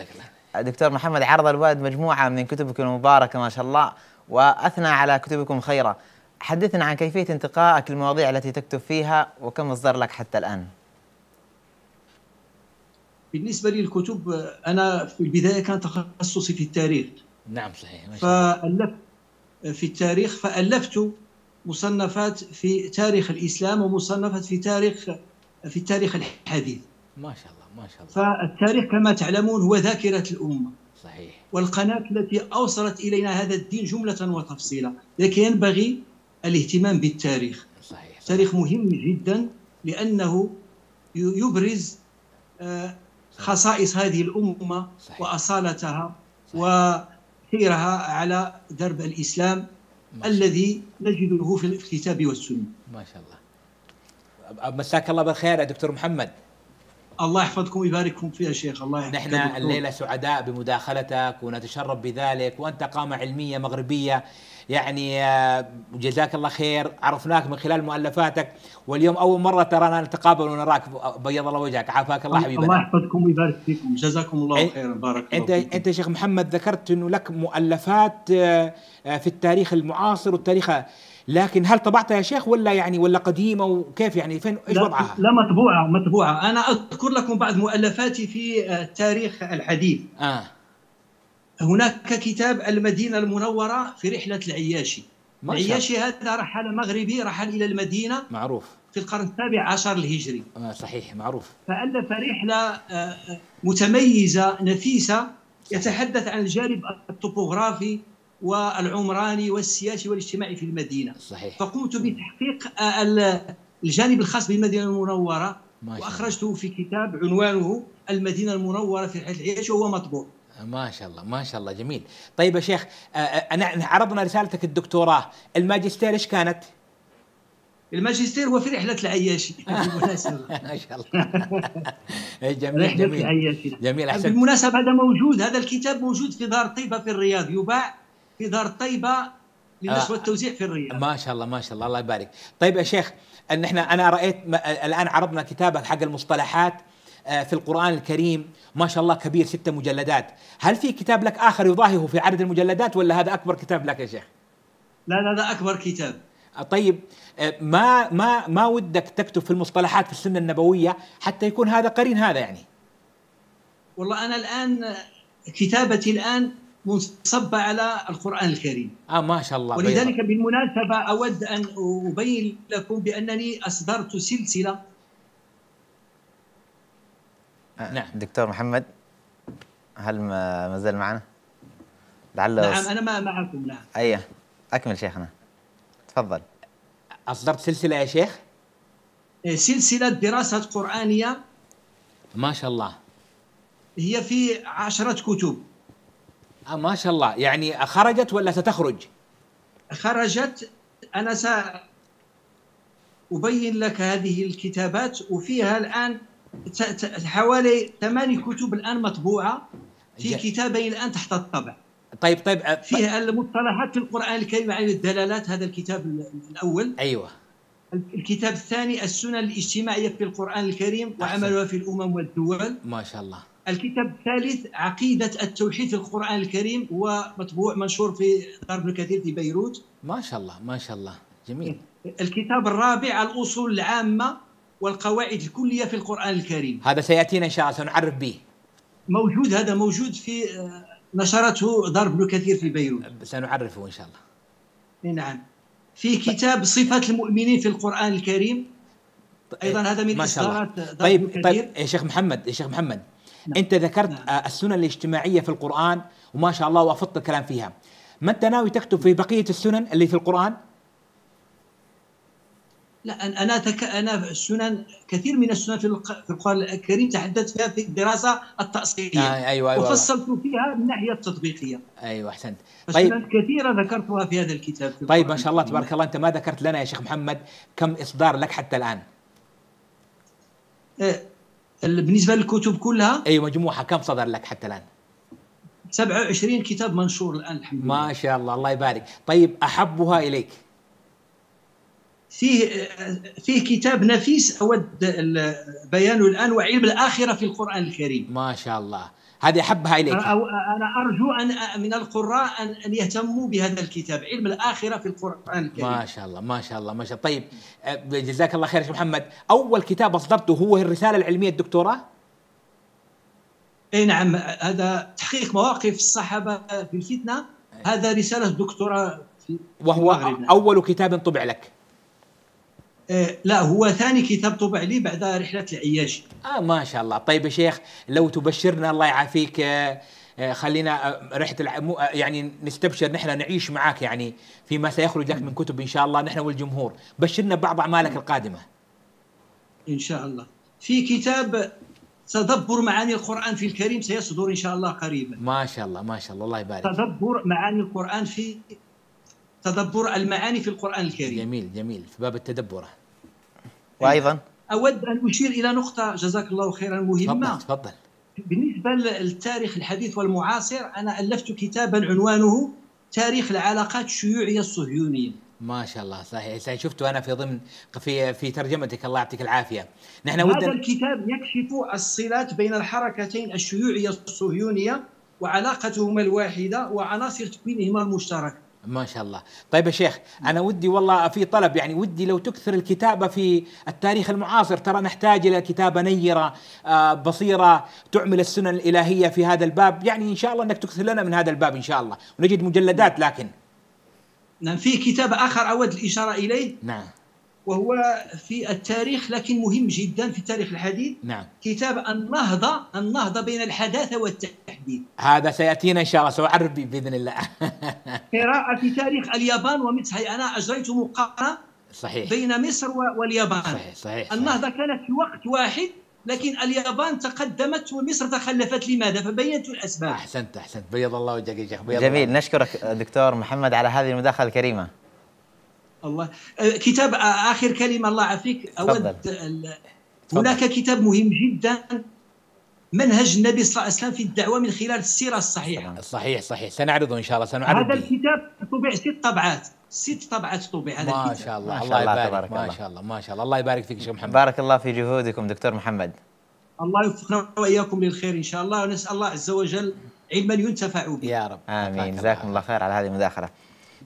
دكتور محمد عرض الوالد مجموعة من كتبك المباركة ما شاء الله وأثنى على كتبكم خيرا حدثنا عن كيفية انتقائك للمواضيع التي تكتب فيها وكم مصدر لك حتى الآن بالنسبة للكتب أنا في البداية كان تخصصي في التاريخ نعم صحيح فألفت في التاريخ فألفت مصنفات في تاريخ الإسلام ومصنفات في تاريخ في التاريخ الحديث ما شاء الله ما شاء الله فالتاريخ كما تعلمون هو ذاكرة الأمة صحيح والقناة التي أوصلت إلينا هذا الدين جملة وتفصيلا لكن ينبغي الاهتمام بالتاريخ صحيح التاريخ مهم جدا لأنه يبرز آه، خصائص هذه الأمة صحيح. وأصالتها صحيح. وسيرها على درب الإسلام الذي نجده في الكتاب والسنة ما شاء الله مساك الله بالخير يا دكتور محمد الله يحفظكم ويبارككم فيها شيخ الله يحفظكم نحن الليله سعداء بمداخلتك ونتشرف بذلك وانت قامه علميه مغربيه يعني آه، جزاك الله خير عرفناك من خلال مؤلفاتك واليوم اول مره ترانا نتقابل ونراك بيض الله وجهك عافاك الله حبيبي الله يحفظكم ويبارك فيكم جزاكم الله خيرا بارك انت الله فيكم. انت شيخ محمد ذكرت انه لك مؤلفات آه، في التاريخ المعاصر والتاريخ لكن هل طبعتها يا شيخ ولا يعني ولا قديمه وكيف يعني فين ايش وضعها؟ لا مطبوعه مطبوعه انا اذكر لكم بعض مؤلفاتي في التاريخ آه، الحديث اه هناك كتاب المدينه المنوره في رحله العياشي العياشي هذا رحل مغربي رحل الى المدينه معروف في القرن السابع عشر الهجري آه صحيح معروف فألف رحلة آه، آه، متميزة نفيسة يتحدث عن الجانب الطبوغرافي والعمراني والسياسي والاجتماعي في المدينه صحيح. فقمت بتحقيق آه، الجانب الخاص بالمدينه المنوره واخرجته في كتاب عنوانه المدينه المنوره في رحله العيش وهو مطبوع ما شاء الله ما شاء الله جميل طيب يا شيخ آه، آه، انا عرضنا رسالتك الدكتوراه الماجستير ايش كانت الماجستير هو في رحله العياشي بالمناسبه ما شاء الله جميل رحله جميل العياشي جميل احسن بالمناسبه هذا موجود هذا الكتاب موجود في دار طيبه في الرياض يباع في دار الطيبه للنشوه والتوزيع آه، في الرياض. ما شاء الله ما شاء الله الله يبارك. طيب يا شيخ ان احنا انا رايت الان عرضنا كتابك حق المصطلحات آه، في القرآن الكريم ما شاء الله كبير ستة مجلدات هل في كتاب لك آخر يضاهيه في عدد المجلدات ولا هذا أكبر كتاب لك يا شيخ لا لا هذا أكبر كتاب آه، طيب ما ما ما ودك تكتب في المصطلحات في السنه النبويه حتى يكون هذا قرين هذا يعني والله انا الان كتابتي الان منصبة على القرآن الكريم آه ما شاء الله ولذلك بيضة. بالمناسبة أود أن أبين لكم بأنني أصدرت سلسلة آه نعم دكتور محمد هل ما زال معنا؟ لعل نعم أنا ما معكم نعم أيه أكمل شيخنا تفضل أصدرت سلسلة يا شيخ؟ آه، سلسلة دراسة قرآنية ما شاء الله هي في عشرة كتب آه، ما شاء الله يعني خرجت ولا ستخرج؟ خرجت أنا سأبين لك هذه الكتابات وفيها الآن حوالي ثماني كتب الآن مطبوعة في جل. كتابين الآن تحت الطبع طيب طيب آه، فيها المصطلحات في القرآن الكريم عن الدلالات هذا الكتاب الأول أيوه الكتاب الثاني السنن الاجتماعية في القرآن الكريم وعملها في الأمم والدول ما شاء الله الكتاب الثالث عقيدة التوحيد في القرآن الكريم ومطبوع منشور في دار ابن كثير في بيروت ما شاء الله ما شاء الله جميل الكتاب الرابع الأصول العامة والقواعد الكلية في القرآن الكريم هذا سيأتينا إن شاء الله سنعرف به موجود هذا موجود في آه، نشرته دار ابن كثير في بيروت سنعرفه إن شاء الله نعم في كتاب صفات المؤمنين في القرآن الكريم طيب، ايضا هذا من اصدارات طيب طيب يا شيخ محمد يا شيخ محمد نعم. انت ذكرت نعم. آه، السنن الاجتماعيه في القران وما شاء الله وافضت الكلام فيها ما انت ناوي تكتب في بقيه السنن اللي في القران لا انا انا السنن كثير من السنن في, القران الكريم تحدثت فيها في الدراسه التاصيليه آه أيوة أيوة, أيوة. وفصلت فيها من ناحيه التطبيقيه ايوه احسنت طيب كثيره ذكرتها في هذا الكتاب في طيب ما شاء الله تبارك الله انت ما ذكرت لنا يا شيخ محمد كم اصدار لك حتى الان؟ آه، بالنسبه للكتب كلها اي مجموعها كم صدر لك حتى الان 27 كتاب منشور الان الحمد لله ما شاء الله الله يبارك طيب احبها اليك فيه فيه كتاب نفيس اود بيانه الان وعلم الاخره في القران الكريم ما شاء الله هذه احبها اليك انا ارجو ان من القراء ان يهتموا بهذا الكتاب علم الاخره في القران الكريم ما شاء الله ما شاء الله ما شاء الله طيب أه، جزاك الله خير يا محمد اول كتاب اصدرته هو الرساله العلميه الدكتوراه اي نعم هذا تحقيق مواقف الصحابه في الفتنه هذا رساله دكتوراه وهو اول كتاب طبع لك آه، لا هو ثاني كتاب طبع لي بعد رحله العياش اه ما شاء الله طيب يا شيخ لو تبشرنا الله يعافيك آه، آه، خلينا رحله الع... يعني نستبشر نحن نعيش معك يعني فيما سيخرج لك من كتب ان شاء الله نحن والجمهور بشرنا بعض اعمالك القادمه ان شاء الله في كتاب تدبر معاني القران في الكريم سيصدر ان شاء الله قريبا ما شاء الله ما شاء الله الله يبارك تدبر معاني القران في تدبر المعاني في القرآن الكريم جميل جميل في باب التدبر وأيضا أود أن أشير إلى نقطة جزاك الله خيرا مهمة تفضل تفضل بالنسبة للتاريخ الحديث والمعاصر أنا ألفت كتابا عنوانه تاريخ العلاقات الشيوعية الصهيونية ما شاء الله صحيح شفته انا في ضمن في في ترجمتك الله يعطيك العافيه نحن هذا الكتاب يكشف الصلات بين الحركتين الشيوعيه الصهيونيه وعلاقتهما الواحده وعناصر تكوينهما المشترك ما شاء الله طيب يا شيخ أنا ودي والله في طلب يعني ودي لو تكثر الكتابة في التاريخ المعاصر ترى نحتاج إلى كتابة نيرة آه، بصيرة تعمل السنن الإلهية في هذا الباب يعني إن شاء الله أنك تكثر لنا من هذا الباب إن شاء الله ونجد مجلدات لكن نعم في كتاب آخر أود الإشارة إليه نعم وهو في التاريخ لكن مهم جدا في التاريخ الحديث نعم كتاب النهضه النهضه بين الحداثه والتحديث هذا سياتينا ان شاء الله ساعرف باذن الله قراءه في تاريخ اليابان ومصر انا اجريت مقارنه صحيح بين مصر واليابان صحيح صحيح النهضه كانت في وقت واحد لكن اليابان تقدمت ومصر تخلفت لماذا؟ فبينت الاسباب احسنت احسنت بيض الله وجهك يا شيخ بيض جميل الله. نشكرك دكتور محمد على هذه المداخله الكريمه الله أه، كتاب أه، اخر كلمه الله يعافيك اود أه، هناك كتاب مهم جدا منهج النبي صلى الله عليه وسلم في الدعوه من خلال السيره الصحيحه صحيح صحيح سنعرضه ان شاء الله سنعرضه هذا الكتاب طبع ست طبعات ست طبعات طبع هذا ما شاء الله ما شاء الله, الله يبارك ما شاء الله ما شاء الله الله يبارك فيك شيخ محمد بارك الله في جهودكم دكتور محمد الله يوفقنا واياكم للخير ان شاء الله ونسال الله عز وجل علما ينتفع به يا رب امين جزاكم الله خير على هذه المداخله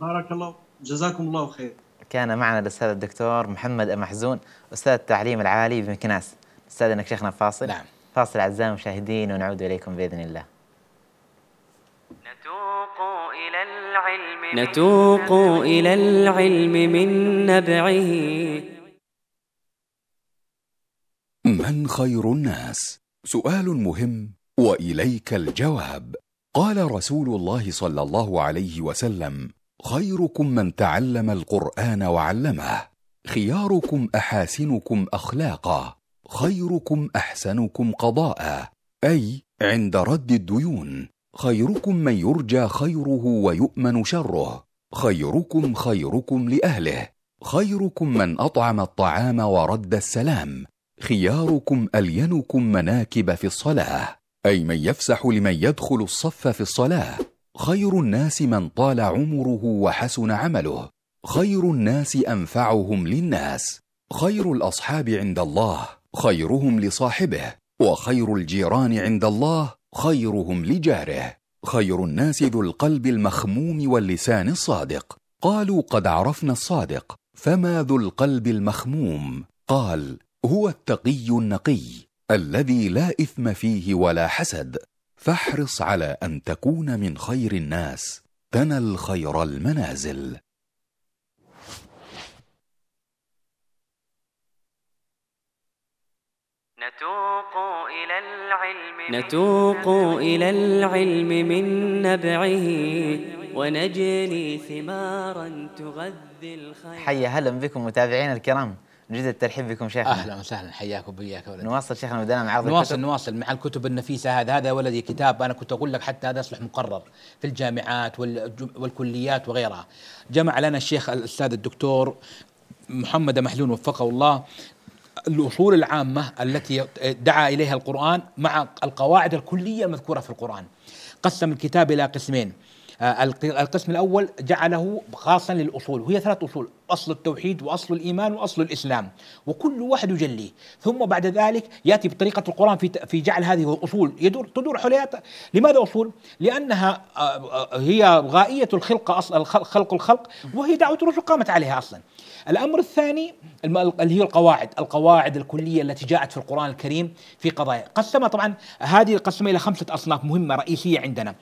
بارك الله جزاكم الله خير كان معنا الأستاذ الدكتور محمد أمحزون أستاذ التعليم العالي بمكناس أستاذنك شيخنا فاصل نعم فاصل أعزائي المشاهدين ونعود إليكم بإذن الله نتوق إلى العلم نتوق إلى العلم من نبعه من خير الناس؟ سؤال مهم وإليك الجواب قال رسول الله صلى الله عليه وسلم خيركم من تعلم القران وعلمه خياركم احاسنكم اخلاقا خيركم احسنكم قضاء اي عند رد الديون خيركم من يرجى خيره ويؤمن شره خيركم خيركم لاهله خيركم من اطعم الطعام ورد السلام خياركم الينكم مناكب في الصلاه اي من يفسح لمن يدخل الصف في الصلاه خير الناس من طال عمره وحسن عمله خير الناس انفعهم للناس خير الاصحاب عند الله خيرهم لصاحبه وخير الجيران عند الله خيرهم لجاره خير الناس ذو القلب المخموم واللسان الصادق قالوا قد عرفنا الصادق فما ذو القلب المخموم قال هو التقي النقي الذي لا اثم فيه ولا حسد فاحرص على ان تكون من خير الناس تنل خير المنازل نتوق إلى العلم نتوق إلى العلم من نبعه ونجني ثمارا تغذي الخير حيا هلا بكم متابعينا الكرام جدد الترحيب بكم شيخنا اهلا وسهلا حياكم وبياك ولدي نواصل شيخنا بدنا مع نواصل الكتب. نواصل مع الكتب النفيسه هذا هذا ولدي كتاب انا كنت اقول لك حتى هذا اصبح مقرر في الجامعات والكليات وغيرها جمع لنا الشيخ الاستاذ الدكتور محمد محلون وفقه الله الاصول العامه التي دعا اليها القران مع القواعد الكليه المذكوره في القران قسم الكتاب الى قسمين آه، القسم الأول جعله خاصا للأصول وهي ثلاث أصول أصل التوحيد وأصل الإيمان وأصل الإسلام وكل واحد يجليه ثم بعد ذلك يأتي بطريقة القرآن في في جعل هذه الأصول يدور تدور حولها لماذا أصول؟ لأنها آه، آه، هي غائية الخلق أصل خلق الخلق وهي دعوة الرسل قامت عليها أصلا الأمر الثاني اللي هي القواعد القواعد الكلية التي جاءت في القرآن الكريم في قضايا قسمها طبعا هذه قسمها إلى خمسة أصناف مهمة رئيسية عندنا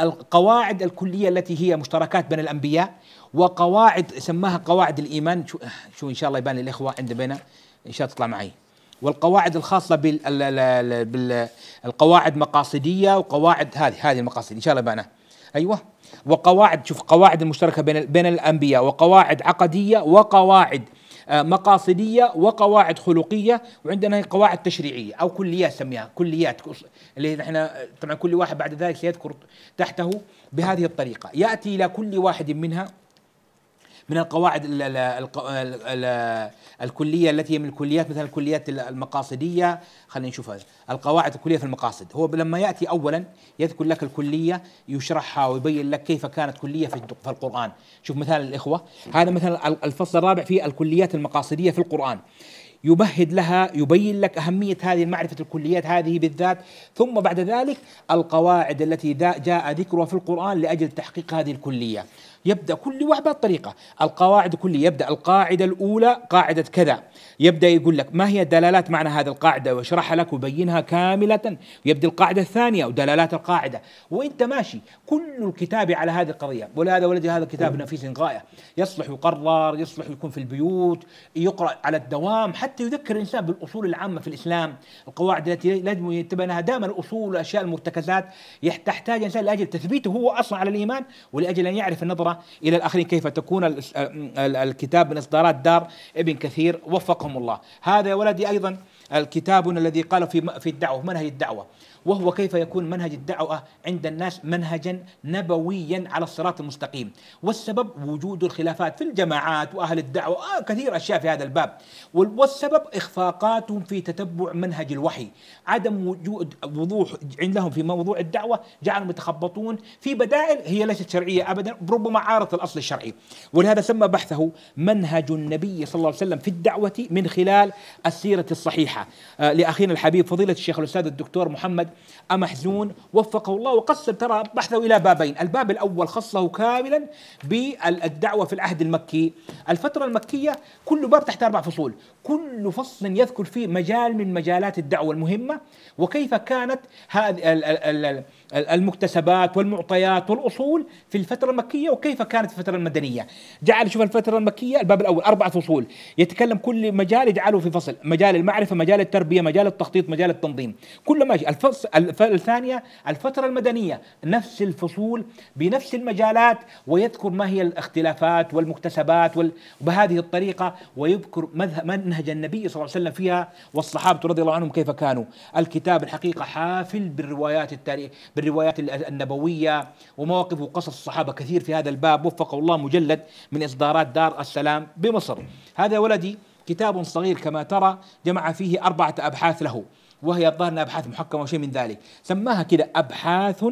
القواعد الكليه التي هي مشتركات بين الانبياء وقواعد سماها قواعد الايمان شو, شو ان شاء الله يبان للاخوه عند بنا ان شاء الله تطلع معي والقواعد الخاصه بالقواعد مقاصديه وقواعد هذه هذه المقاصد ان شاء الله يبانها ايوه وقواعد شوف قواعد المشتركه بين بين الانبياء وقواعد عقديه وقواعد آه، مقاصديه وقواعد خلقيه وعندنا قواعد تشريعيه او كليات سميها كليات اللي احنا طبعا كل واحد بعد ذلك سيذكر تحته بهذه الطريقه ياتي الى كل واحد منها من القواعد ال ال ال الكليه التي هي من الكليات مثلا الكليات المقاصديه خلينا نشوف هذا القواعد الكليه في المقاصد هو لما ياتي اولا يذكر لك الكليه يشرحها ويبين لك كيف كانت كليه في القران شوف مثال الاخوه هذا مثلا الفصل الرابع في الكليات المقاصديه في القران يبهد لها يبين لك أهمية هذه معرفة الكليات هذه بالذات ثم بعد ذلك القواعد التي جاء ذكرها في القرآن لأجل تحقيق هذه الكلية يبدا كل واحد بطريقه القواعد كلية يبدا القاعده الاولى قاعده كذا يبدا يقول لك ما هي دلالات معنى هذه القاعده ويشرحها لك ويبينها كامله ويبدا القاعده الثانيه ودلالات القاعده وانت ماشي كل الكتاب على هذه القضيه ولهذا ولدي هذا الكتاب نفيس غايه يصلح يقرر يصلح يكون في البيوت يقرا على الدوام حتى يذكر الانسان بالاصول العامه في الاسلام القواعد التي لازم ينتبه دائما الاصول والاشياء المرتكزات تحتاج الانسان لاجل تثبيته هو اصلا على الايمان ولاجل ان يعرف النظره إلى الآخرين كيف تكون الكتاب من إصدارات دار ابن كثير وفقهم الله هذا يا ولدي أيضا الكتاب الذي قال في في الدعوة منهج الدعوة وهو كيف يكون منهج الدعوة عند الناس منهجا نبويا على الصراط المستقيم والسبب وجود الخلافات في الجماعات وأهل الدعوة آه كثير أشياء في هذا الباب والسبب إخفاقاتهم في تتبع منهج الوحي عدم وجود وضوح عندهم في موضوع الدعوة جعلهم يتخبطون في بدائل هي ليست شرعية أبدا ربما عارض الأصل الشرعي ولهذا سمى بحثه منهج النبي صلى الله عليه وسلم في الدعوة من خلال السيرة الصحيحة آه، لأخينا الحبيب فضيلة الشيخ الأستاذ الدكتور محمد أمحزون وفقه الله وقسم ترى بحثه إلى بابين الباب الأول خصه كاملا بالدعوة في العهد المكي الفترة المكية كل باب تحت أربع فصول كل فصل يذكر فيه مجال من مجالات الدعوة المهمة وكيف كانت هذه المكتسبات والمعطيات والأصول في الفترة المكية وكيف كانت في الفترة المدنية جعل شوف الفترة المكية الباب الأول أربعة فصول يتكلم كل مجال يجعله في فصل مجال المعرفة مجال التربية مجال التخطيط مجال التنظيم كل ما الفصل الثانية الفترة المدنية نفس الفصول بنفس المجالات ويذكر ما هي الاختلافات والمكتسبات وبهذه الطريقة ويذكر مذهب منهج النبي صلى الله عليه وسلم فيها والصحابة رضي الله عنهم كيف كانوا الكتاب الحقيقة حافل بالروايات التاريخ بالروايات النبوية ومواقف وقصص الصحابة كثير في هذا الباب وفقه الله مجلد من إصدارات دار السلام بمصر هذا ولدي كتاب صغير كما ترى جمع فيه أربعة أبحاث له وهي الظاهر أبحاث محكمة وشيء من ذلك سماها كده أبحاث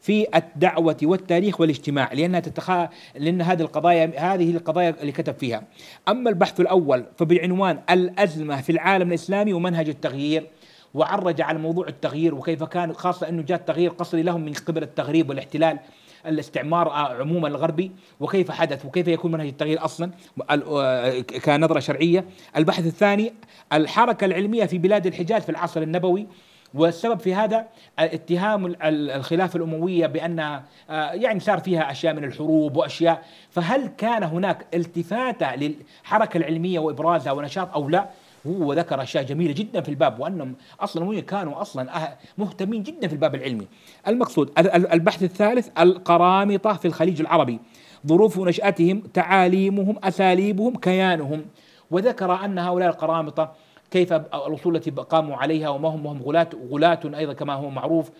في الدعوة والتاريخ والاجتماع لأنها تتخ... لأن هذه القضايا هذه القضايا اللي كتب فيها أما البحث الأول فبعنوان الأزمة في العالم الإسلامي ومنهج التغيير وعرج على موضوع التغيير وكيف كان خاصة أنه جاء التغيير قصري لهم من قبل التغريب والاحتلال الاستعمار آه، عموما الغربي وكيف حدث وكيف يكون منهج التغيير اصلا آه، كنظره شرعيه البحث الثاني الحركه العلميه في بلاد الحجاز في العصر النبوي والسبب في هذا اتهام الخلافة الأموية بأنها آه، يعني صار فيها أشياء من الحروب وأشياء فهل كان هناك التفاتة للحركة العلمية وإبرازها ونشاط أو لا هو ذكر أشياء جميلة جدا في الباب وأنهم أصلا هم كانوا أصلا أه مهتمين جدا في الباب العلمي المقصود البحث الثالث القرامطة في الخليج العربي ظروف نشأتهم تعاليمهم أساليبهم كيانهم وذكر أن هؤلاء القرامطة كيف الأصول التي قاموا عليها وما هم وهم غلاة غلاة أيضا كما هو معروف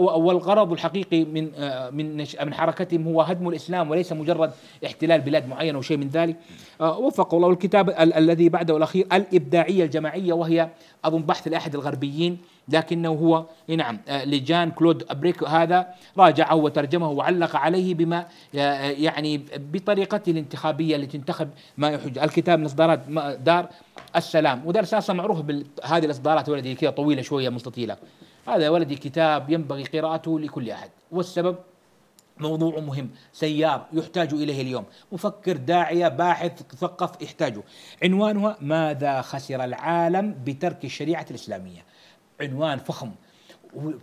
والغرض الحقيقي من آه، من من حركتهم هو هدم الإسلام وليس مجرد احتلال بلاد معينة وشيء من ذلك آه، وفق الله الكتاب الذي بعده الأخير الإبداعية الجماعية وهي أظن بحث الأحد الغربيين لكنه هو نعم آه، لجان كلود أبريك هذا راجعه وترجمه وعلق عليه بما آه، آه، يعني بطريقته الانتخابية التي تنتخب ما يحج الكتاب من إصدارات دار السلام وده أساسا معروف بهذه الإصدارات ولدي كذا طويلة شوية مستطيلة هذا يا ولدي كتاب ينبغي قراءته لكل أحد والسبب موضوع مهم سيار يحتاج إليه اليوم مفكر داعية باحث مثقف يحتاجه عنوانها ماذا خسر العالم بترك الشريعة الإسلامية عنوان فخم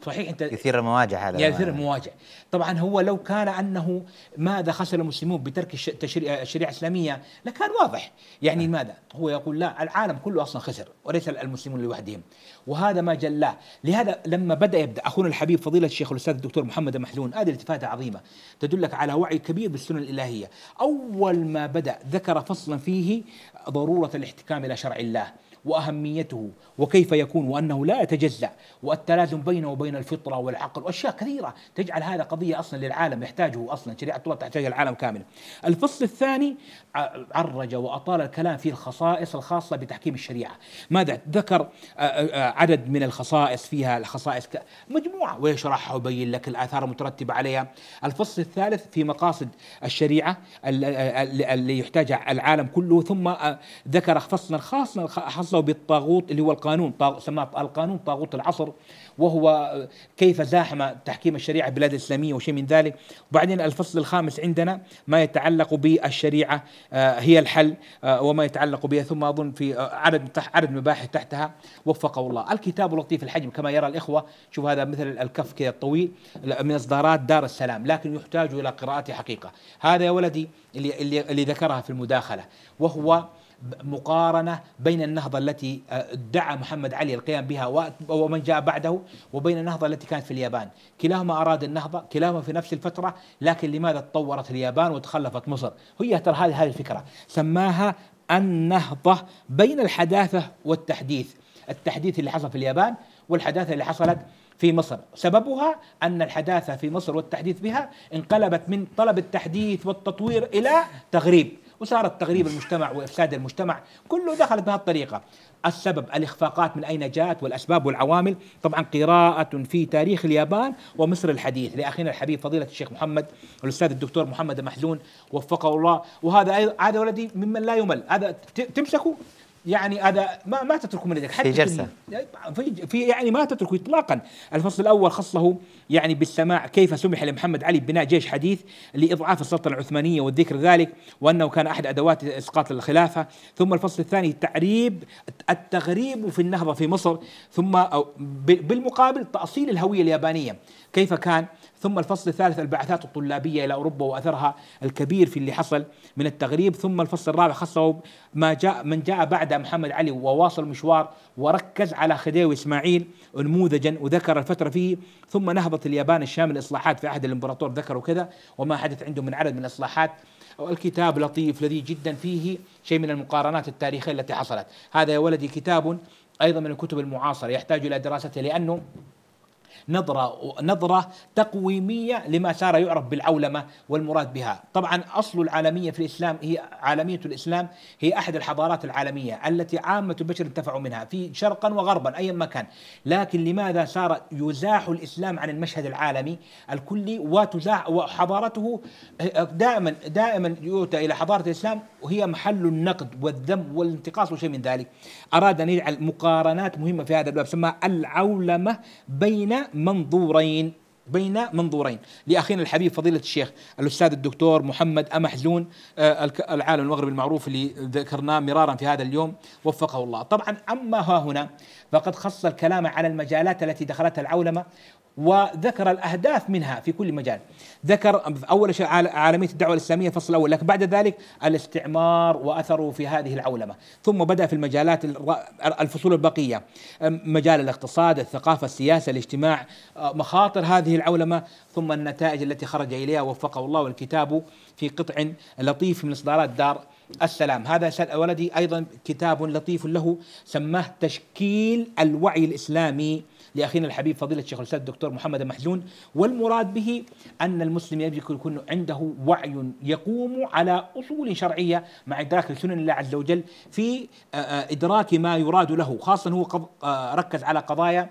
صحيح انت يثير المواجع هذا يثير المواجع طبعا هو لو كان انه ماذا خسر المسلمون بترك الشريعه الاسلاميه لكان واضح يعني نعم. ماذا هو يقول لا العالم كله اصلا خسر وليس المسلمون لوحدهم وهذا ما جلاه لهذا لما بدا يبدا اخونا الحبيب فضيله الشيخ الاستاذ الدكتور محمد محلون هذه التفاته عظيمه تدلك على وعي كبير بالسنن الالهيه اول ما بدا ذكر فصلا فيه ضروره الاحتكام الى شرع الله واهميته وكيف يكون وانه لا يتجزا والتلازم بينه وبين الفطره والعقل واشياء كثيره تجعل هذا قضيه اصلا للعالم يحتاجه اصلا شريعه الله تحتاجها العالم كامل. الفصل الثاني عرج واطال الكلام في الخصائص الخاصه بتحكيم الشريعه، ماذا ذكر عدد من الخصائص فيها الخصائص مجموعه ويشرحها ويبين لك الاثار المترتبه عليها. الفصل الثالث في مقاصد الشريعه اللي يحتاجها العالم كله ثم ذكر فصلا خاصا خاصا وصفه بالطاغوت اللي هو القانون سماه القانون طاغوت العصر وهو كيف زاحم تحكيم الشريعه بلاد الاسلاميه وشيء من ذلك وبعدين الفصل الخامس عندنا ما يتعلق بالشريعه آه، هي الحل آه، وما يتعلق بها ثم اظن في آه، عدد عدد مباحث تحتها وفقه الله الكتاب لطيف الحجم كما يرى الاخوه شوف هذا مثل الكف كذا الطويل من اصدارات دار السلام لكن يحتاج الى قراءته حقيقه هذا يا ولدي اللي اللي, اللي ذكرها في المداخله وهو مقارنة بين النهضة التي ادعى آه، محمد علي القيام بها ومن جاء بعده وبين النهضة التي كانت في اليابان كلاهما أراد النهضة كلاهما في نفس الفترة لكن لماذا تطورت اليابان وتخلفت مصر هي ترى هذه الفكرة سماها النهضة بين الحداثة والتحديث التحديث اللي حصل في اليابان والحداثة اللي حصلت في مصر سببها أن الحداثة في مصر والتحديث بها انقلبت من طلب التحديث والتطوير إلى تغريب وصارت تغريب المجتمع وإفساد المجتمع كله دخلت بهالطريقة السبب الإخفاقات من أين جاءت والأسباب والعوامل طبعا قراءة في تاريخ اليابان ومصر الحديث لأخينا الحبيب فضيلة الشيخ محمد الاستاذ الدكتور محمد محزون وفقه الله وهذا هذا ولدي ممن لا يمل هذا تمسكوا يعني هذا ما ما تتركه من يدك حتى في جلسه في, في يعني ما تتركه اطلاقا الفصل الاول خصه يعني بالسماع كيف سمح لمحمد علي ببناء جيش حديث لاضعاف السلطه العثمانيه والذكر ذلك وانه كان احد ادوات اسقاط الخلافه ثم الفصل الثاني تعريب التغريب في النهضه في مصر ثم بالمقابل تاصيل الهويه اليابانيه كيف كان ثم الفصل الثالث البعثات الطلابية إلى أوروبا وأثرها الكبير في اللي حصل من التغريب ثم الفصل الرابع خصه ما جاء من جاء بعد محمد علي وواصل مشوار وركز على خديوي إسماعيل نموذجا وذكر الفترة فيه ثم نهضت اليابان الشام الإصلاحات في عهد الإمبراطور ذكروا كذا وما حدث عندهم من عدد من الإصلاحات الكتاب لطيف لذيذ جدا فيه شيء من المقارنات التاريخية التي حصلت هذا يا ولدي كتاب أيضا من الكتب المعاصرة يحتاج إلى دراسته لأنه نظرة نظرة تقويمية لما صار يعرف بالعولمة والمراد بها طبعا أصل العالمية في الإسلام هي عالمية الإسلام هي أحد الحضارات العالمية التي عامة البشر انتفعوا منها في شرقا وغربا أي مكان لكن لماذا صار يزاح الإسلام عن المشهد العالمي الكلي وتزاح وحضارته دائما دائما يؤتى إلى حضارة الإسلام وهي محل النقد والذم والانتقاص وشيء من ذلك أراد أن يجعل مقارنات مهمة في هذا الباب سماها العولمة بين منظورين بين منظورين لاخينا الحبيب فضيله الشيخ الاستاذ الدكتور محمد امحزون آه، العالم المغربي المعروف اللي ذكرناه مرارا في هذا اليوم وفقه الله طبعا اما ها هنا فقد خص الكلام على المجالات التي دخلتها العولمه وذكر الاهداف منها في كل مجال ذكر اول شيء عالميه الدعوه الاسلاميه الفصل الاول لكن بعد ذلك الاستعمار واثره في هذه العولمه ثم بدا في المجالات الفصول البقيه مجال الاقتصاد الثقافه السياسه الاجتماع مخاطر هذه العولمه ثم النتائج التي خرج اليها وفقه الله والكتاب في قطع لطيف من اصدارات دار السلام هذا سأل ولدي أيضا كتاب لطيف له سماه تشكيل الوعي الإسلامي لأخينا الحبيب فضيلة الشيخ الأستاذ الدكتور محمد محزون والمراد به أن المسلم يجب يكون عنده وعي يقوم على أصول شرعية مع إدراك سنن الله عز وجل في آه، آه، إدراك ما يراد له خاصة هو آه، ركز على قضايا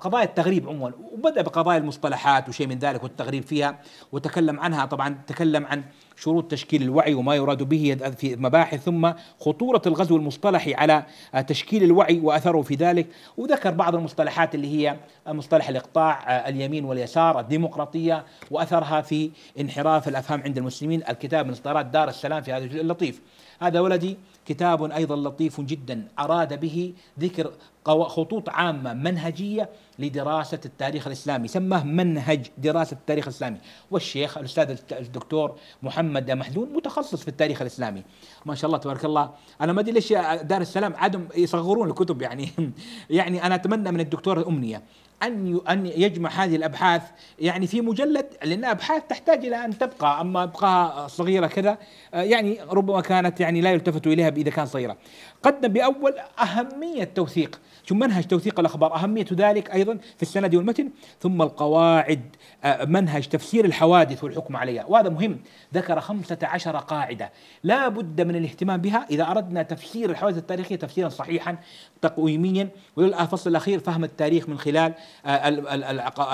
قضايا التغريب عموما وبدأ بقضايا المصطلحات وشيء من ذلك والتغريب فيها وتكلم عنها طبعا تكلم عن شروط تشكيل الوعي وما يراد به في مباحث ثم خطورة الغزو المصطلحي على تشكيل الوعي وأثره في ذلك وذكر بعض المصطلحات اللي هي مصطلح الإقطاع آه، اليمين واليسار الديمقراطية وأثرها في انحراف الأفهام عند المسلمين الكتاب من إصدارات دار السلام في هذا الجزء اللطيف هذا ولدي كتاب أيضا لطيف جدا أراد به ذكر خطوط عامة منهجية لدراسة التاريخ الإسلامي سماه منهج دراسة التاريخ الإسلامي والشيخ الأستاذ الدكتور محمد محدون متخصص في التاريخ الإسلامي ما شاء الله تبارك الله أنا ما أدري ليش دار السلام عدم يصغرون الكتب يعني يعني أنا أتمنى من الدكتور أمنية ان ان يجمع هذه الابحاث يعني في مجلد لان ابحاث تحتاج الى ان تبقى اما ابقاها صغيره كذا آه، يعني ربما كانت يعني لا يلتفت اليها اذا كان صغيره. قدم باول اهميه توثيق ثم منهج توثيق الاخبار اهميه ذلك ايضا في السند والمتن ثم القواعد آه، منهج تفسير الحوادث والحكم عليها وهذا مهم ذكر 15 قاعده لا بد من الاهتمام بها اذا اردنا تفسير الحوادث التاريخيه تفسيرا صحيحا تقويميا وللأفصل الاخير فهم التاريخ من خلال آه،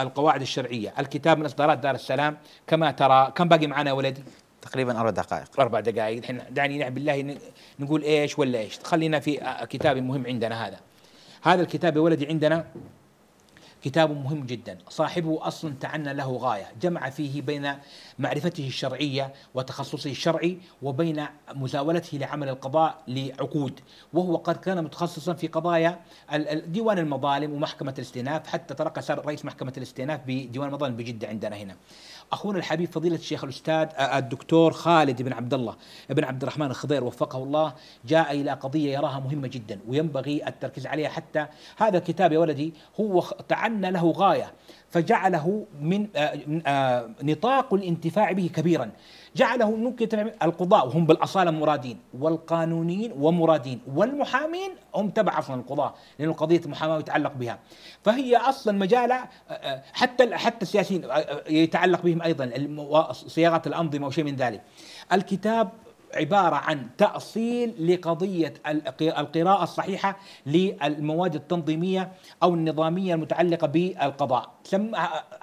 القواعد الشرعيه، الكتاب من اصدارات دار السلام كما ترى، كم باقي معنا يا ولدي؟ تقريبا اربع دقائق اربع دقائق الحين دعني نعم بالله نقول ايش ولا ايش خلينا في آه، كتاب مهم عندنا هذا هذا الكتاب يا ولدي عندنا كتاب مهم جدا صاحبه أصلا تعنى له غاية جمع فيه بين معرفته الشرعية وتخصصه الشرعي وبين مزاولته لعمل القضاء لعقود وهو قد كان متخصصا في قضايا ديوان المظالم ومحكمة الاستئناف حتى ترقى صار رئيس محكمة الاستئناف بديوان المظالم بجدة عندنا هنا اخونا الحبيب فضيله الشيخ الاستاذ آه، آه، الدكتور خالد بن عبد الله بن عبد الرحمن الخضير وفقه الله جاء الى قضيه يراها مهمه جدا وينبغي التركيز عليها حتى هذا الكتاب يا ولدي هو تعنى له غايه فجعله من آه، نطاق الانتفاع به كبيرا جعله ممكن تعمل القضاء وهم بالاصاله مرادين والقانونيين ومرادين والمحامين هم تبع اصلا القضاء لأن قضيه المحاماه يتعلق بها فهي اصلا مجال آه، آه، حتى حتى السياسيين آه، يتعلق بهم ايضا صياغه الانظمه وشيء من ذلك الكتاب عبارة عن تأصيل لقضية القراءة الصحيحة للمواد التنظيمية أو النظامية المتعلقة بالقضاء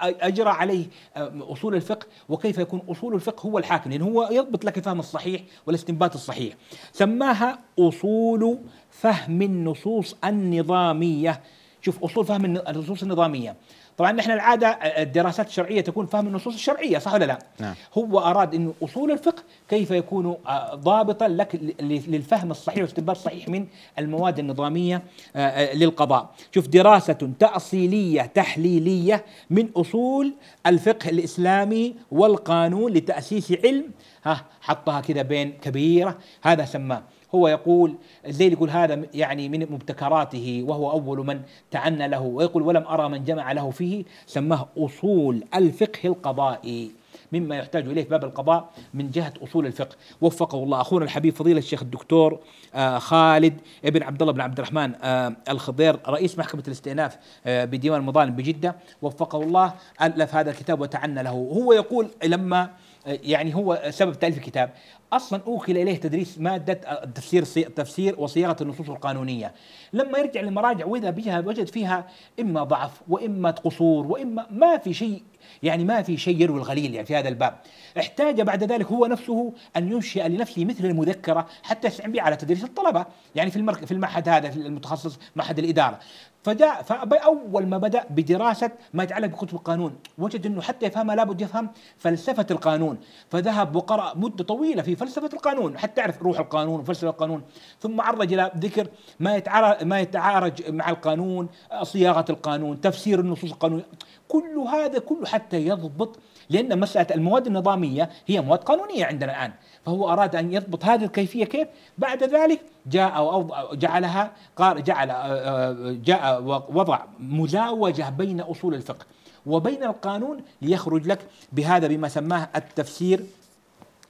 أجرى عليه أصول الفقه وكيف يكون أصول الفقه هو الحاكم لأنه هو يضبط لك الفهم الصحيح والاستنباط الصحيح سماها أصول فهم النصوص النظامية شوف أصول فهم النصوص النظامية طبعا نحن العاده الدراسات الشرعيه تكون فهم النصوص الشرعيه صح ولا لا؟ نعم. هو اراد انه اصول الفقه كيف يكون آه، ضابطا لك للفهم الصحيح والاستنباط الصحيح من المواد النظاميه آه، آه، للقضاء. شوف دراسه تاصيليه تحليليه من اصول الفقه الاسلامي والقانون لتاسيس علم ها حطها كذا بين كبيره هذا سماه هو يقول الليل يقول هذا يعني من مبتكراته وهو أول من تعنى له ويقول ولم أرى من جمع له فيه سماه أصول الفقه القضائي مما يحتاج اليه في باب القضاء من جهه اصول الفقه، وفقه الله اخونا الحبيب فضيله الشيخ الدكتور آه، خالد ابن عبد الله بن عبد الرحمن آه، الخضير رئيس محكمه الاستئناف آه، بديوان المظالم بجده، وفقه الله الف هذا الكتاب وتعنى له، هو يقول لما يعني هو سبب تاليف الكتاب اصلا اوكل اليه تدريس ماده التفسير التفسير وصياغه النصوص القانونيه لما يرجع للمراجع واذا بها وجد فيها اما ضعف واما قصور واما ما في شيء يعني ما في شيء يروي الغليل يعني في هذا الباب احتاج بعد ذلك هو نفسه ان ينشئ لنفسه مثل المذكره حتى يستعين بها على تدريس الطلبه يعني في في المعهد هذا في المتخصص معهد الاداره فجاء فاول ما بدا بدراسه ما يتعلق بكتب القانون وجد انه حتى يفهمها لابد يفهم فلسفه القانون فذهب وقرا مده طويله في فلسفه القانون حتى يعرف روح القانون وفلسفه القانون ثم عرج الى ذكر ما يتعارج ما يتعارج مع القانون صياغه القانون تفسير النصوص القانونيه كل هذا كله حتى يضبط لان مساله المواد النظاميه هي مواد قانونيه عندنا الان فهو اراد ان يضبط هذه الكيفيه كيف بعد ذلك جاء جعلها قال جعل آه، آه، جاء وضع مزاوجة بين أصول الفقه وبين القانون ليخرج لك بهذا بما سماه التفسير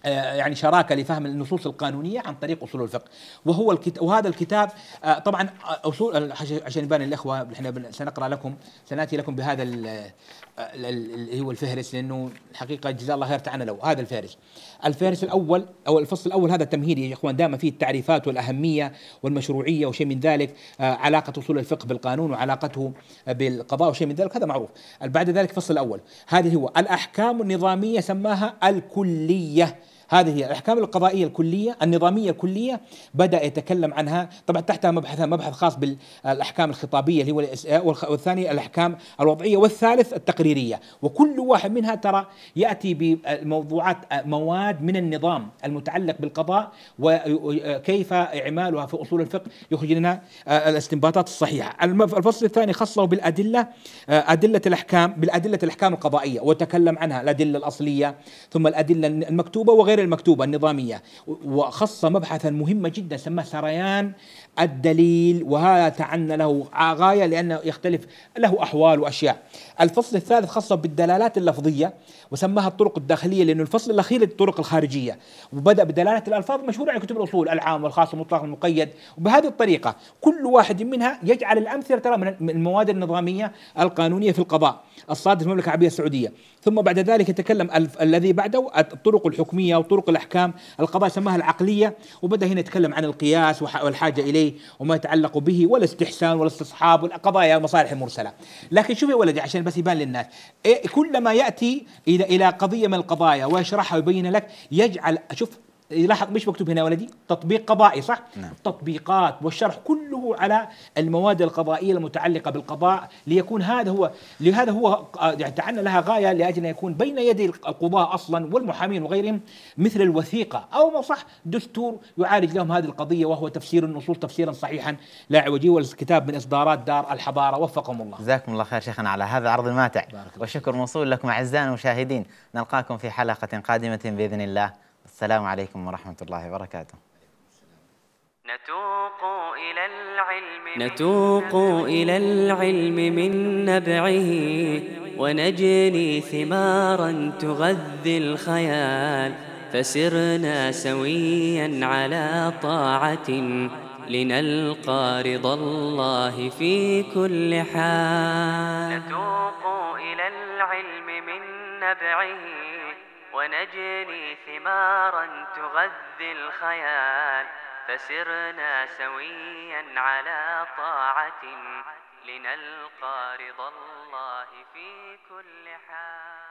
آه، يعني شراكه لفهم النصوص القانونيه عن طريق اصول الفقه وهو الكتاب وهذا الكتاب آه، طبعا آه، اصول عشان يبان الاخوه احنا سنقرا لكم سناتي لكم بهذا اللي هو الفهرس لانه الحقيقه جزاه الله خير تعالى هذا الفهرس الفهرس الاول او الفصل الاول هذا التمهيدي يا اخوان دائما فيه التعريفات والاهميه والمشروعيه وشيء من ذلك علاقه اصول الفقه بالقانون وعلاقته بالقضاء وشيء من ذلك هذا معروف بعد ذلك الفصل الاول هذه هو الاحكام النظاميه سماها الكليه هذه هي الأحكام القضائية الكلية النظامية الكلية بدأ يتكلم عنها طبعا تحتها مبحث مبحث خاص بالأحكام الخطابية اللي هو والثاني الأحكام الوضعية والثالث التقريرية وكل واحد منها ترى يأتي بموضوعات مواد من النظام المتعلق بالقضاء وكيف إعمالها في أصول الفقه يخرج لنا آه، الاستنباطات الصحيحة الفصل الثاني خصه بالأدلة آه، أدلة الأحكام بالأدلة الأحكام القضائية وتكلم عنها الأدلة الأصلية ثم الأدلة المكتوبة وغير غير المكتوبة النظامية وخص مبحثا مهما جدا سماه سريان الدليل وهذا تعنى له غاية لأنه يختلف له أحوال وأشياء الفصل الثالث خاصة بالدلالات اللفظية وسماها الطرق الداخلية لأنه الفصل الأخير الطرق الخارجية وبدأ بدلالة الألفاظ مشهورة على كتب الأصول العام والخاص والمطلق المقيد وبهذه الطريقة كل واحد منها يجعل الأمثلة ترى من المواد النظامية القانونية في القضاء الصادر في المملكة العربية السعودية ثم بعد ذلك يتكلم الذي بعده الطرق الحكمية وطرق الأحكام القضاء سماها العقلية وبدأ هنا يتكلم عن القياس والحاجة إليه عليه وما يتعلق به ولا استحسان ولا استصحاب ولا قضايا المصالح المرسله لكن شوف يا ولدي عشان بس يبان للناس إيه كلما ياتي الى الى قضيه من القضايا ويشرحها ويبين لك يجعل شوف يلاحظ مش مكتوب هنا ولدي تطبيق قضائي صح نعم. تطبيقات والشرح كله على المواد القضائيه المتعلقه بالقضاء ليكون هذا هو لهذا هو يعني تعنى لها غايه لاجل ان يكون بين يدي القضاه اصلا والمحامين وغيرهم مثل الوثيقه او ما صح دستور يعالج لهم هذه القضيه وهو تفسير النصوص تفسيرا صحيحا لا عوجي والكتاب من اصدارات دار الحضاره وفقهم الله جزاكم الله خير شيخنا على هذا عرض الماتع والشكر موصول لكم اعزائنا المشاهدين نلقاكم في حلقه قادمه باذن الله السلام عليكم ورحمة الله وبركاته نتوق إلى العلم نتوق إلى العلم من نبعه ونجني ثمارا تغذي الخيال فسرنا سويا على طاعة لنلقى رضا الله في كل حال نتوق إلى العلم من نبعه ونجني ثمارا تغذي الخيال فسرنا سويا على طاعة لنلقى رضا الله في كل حال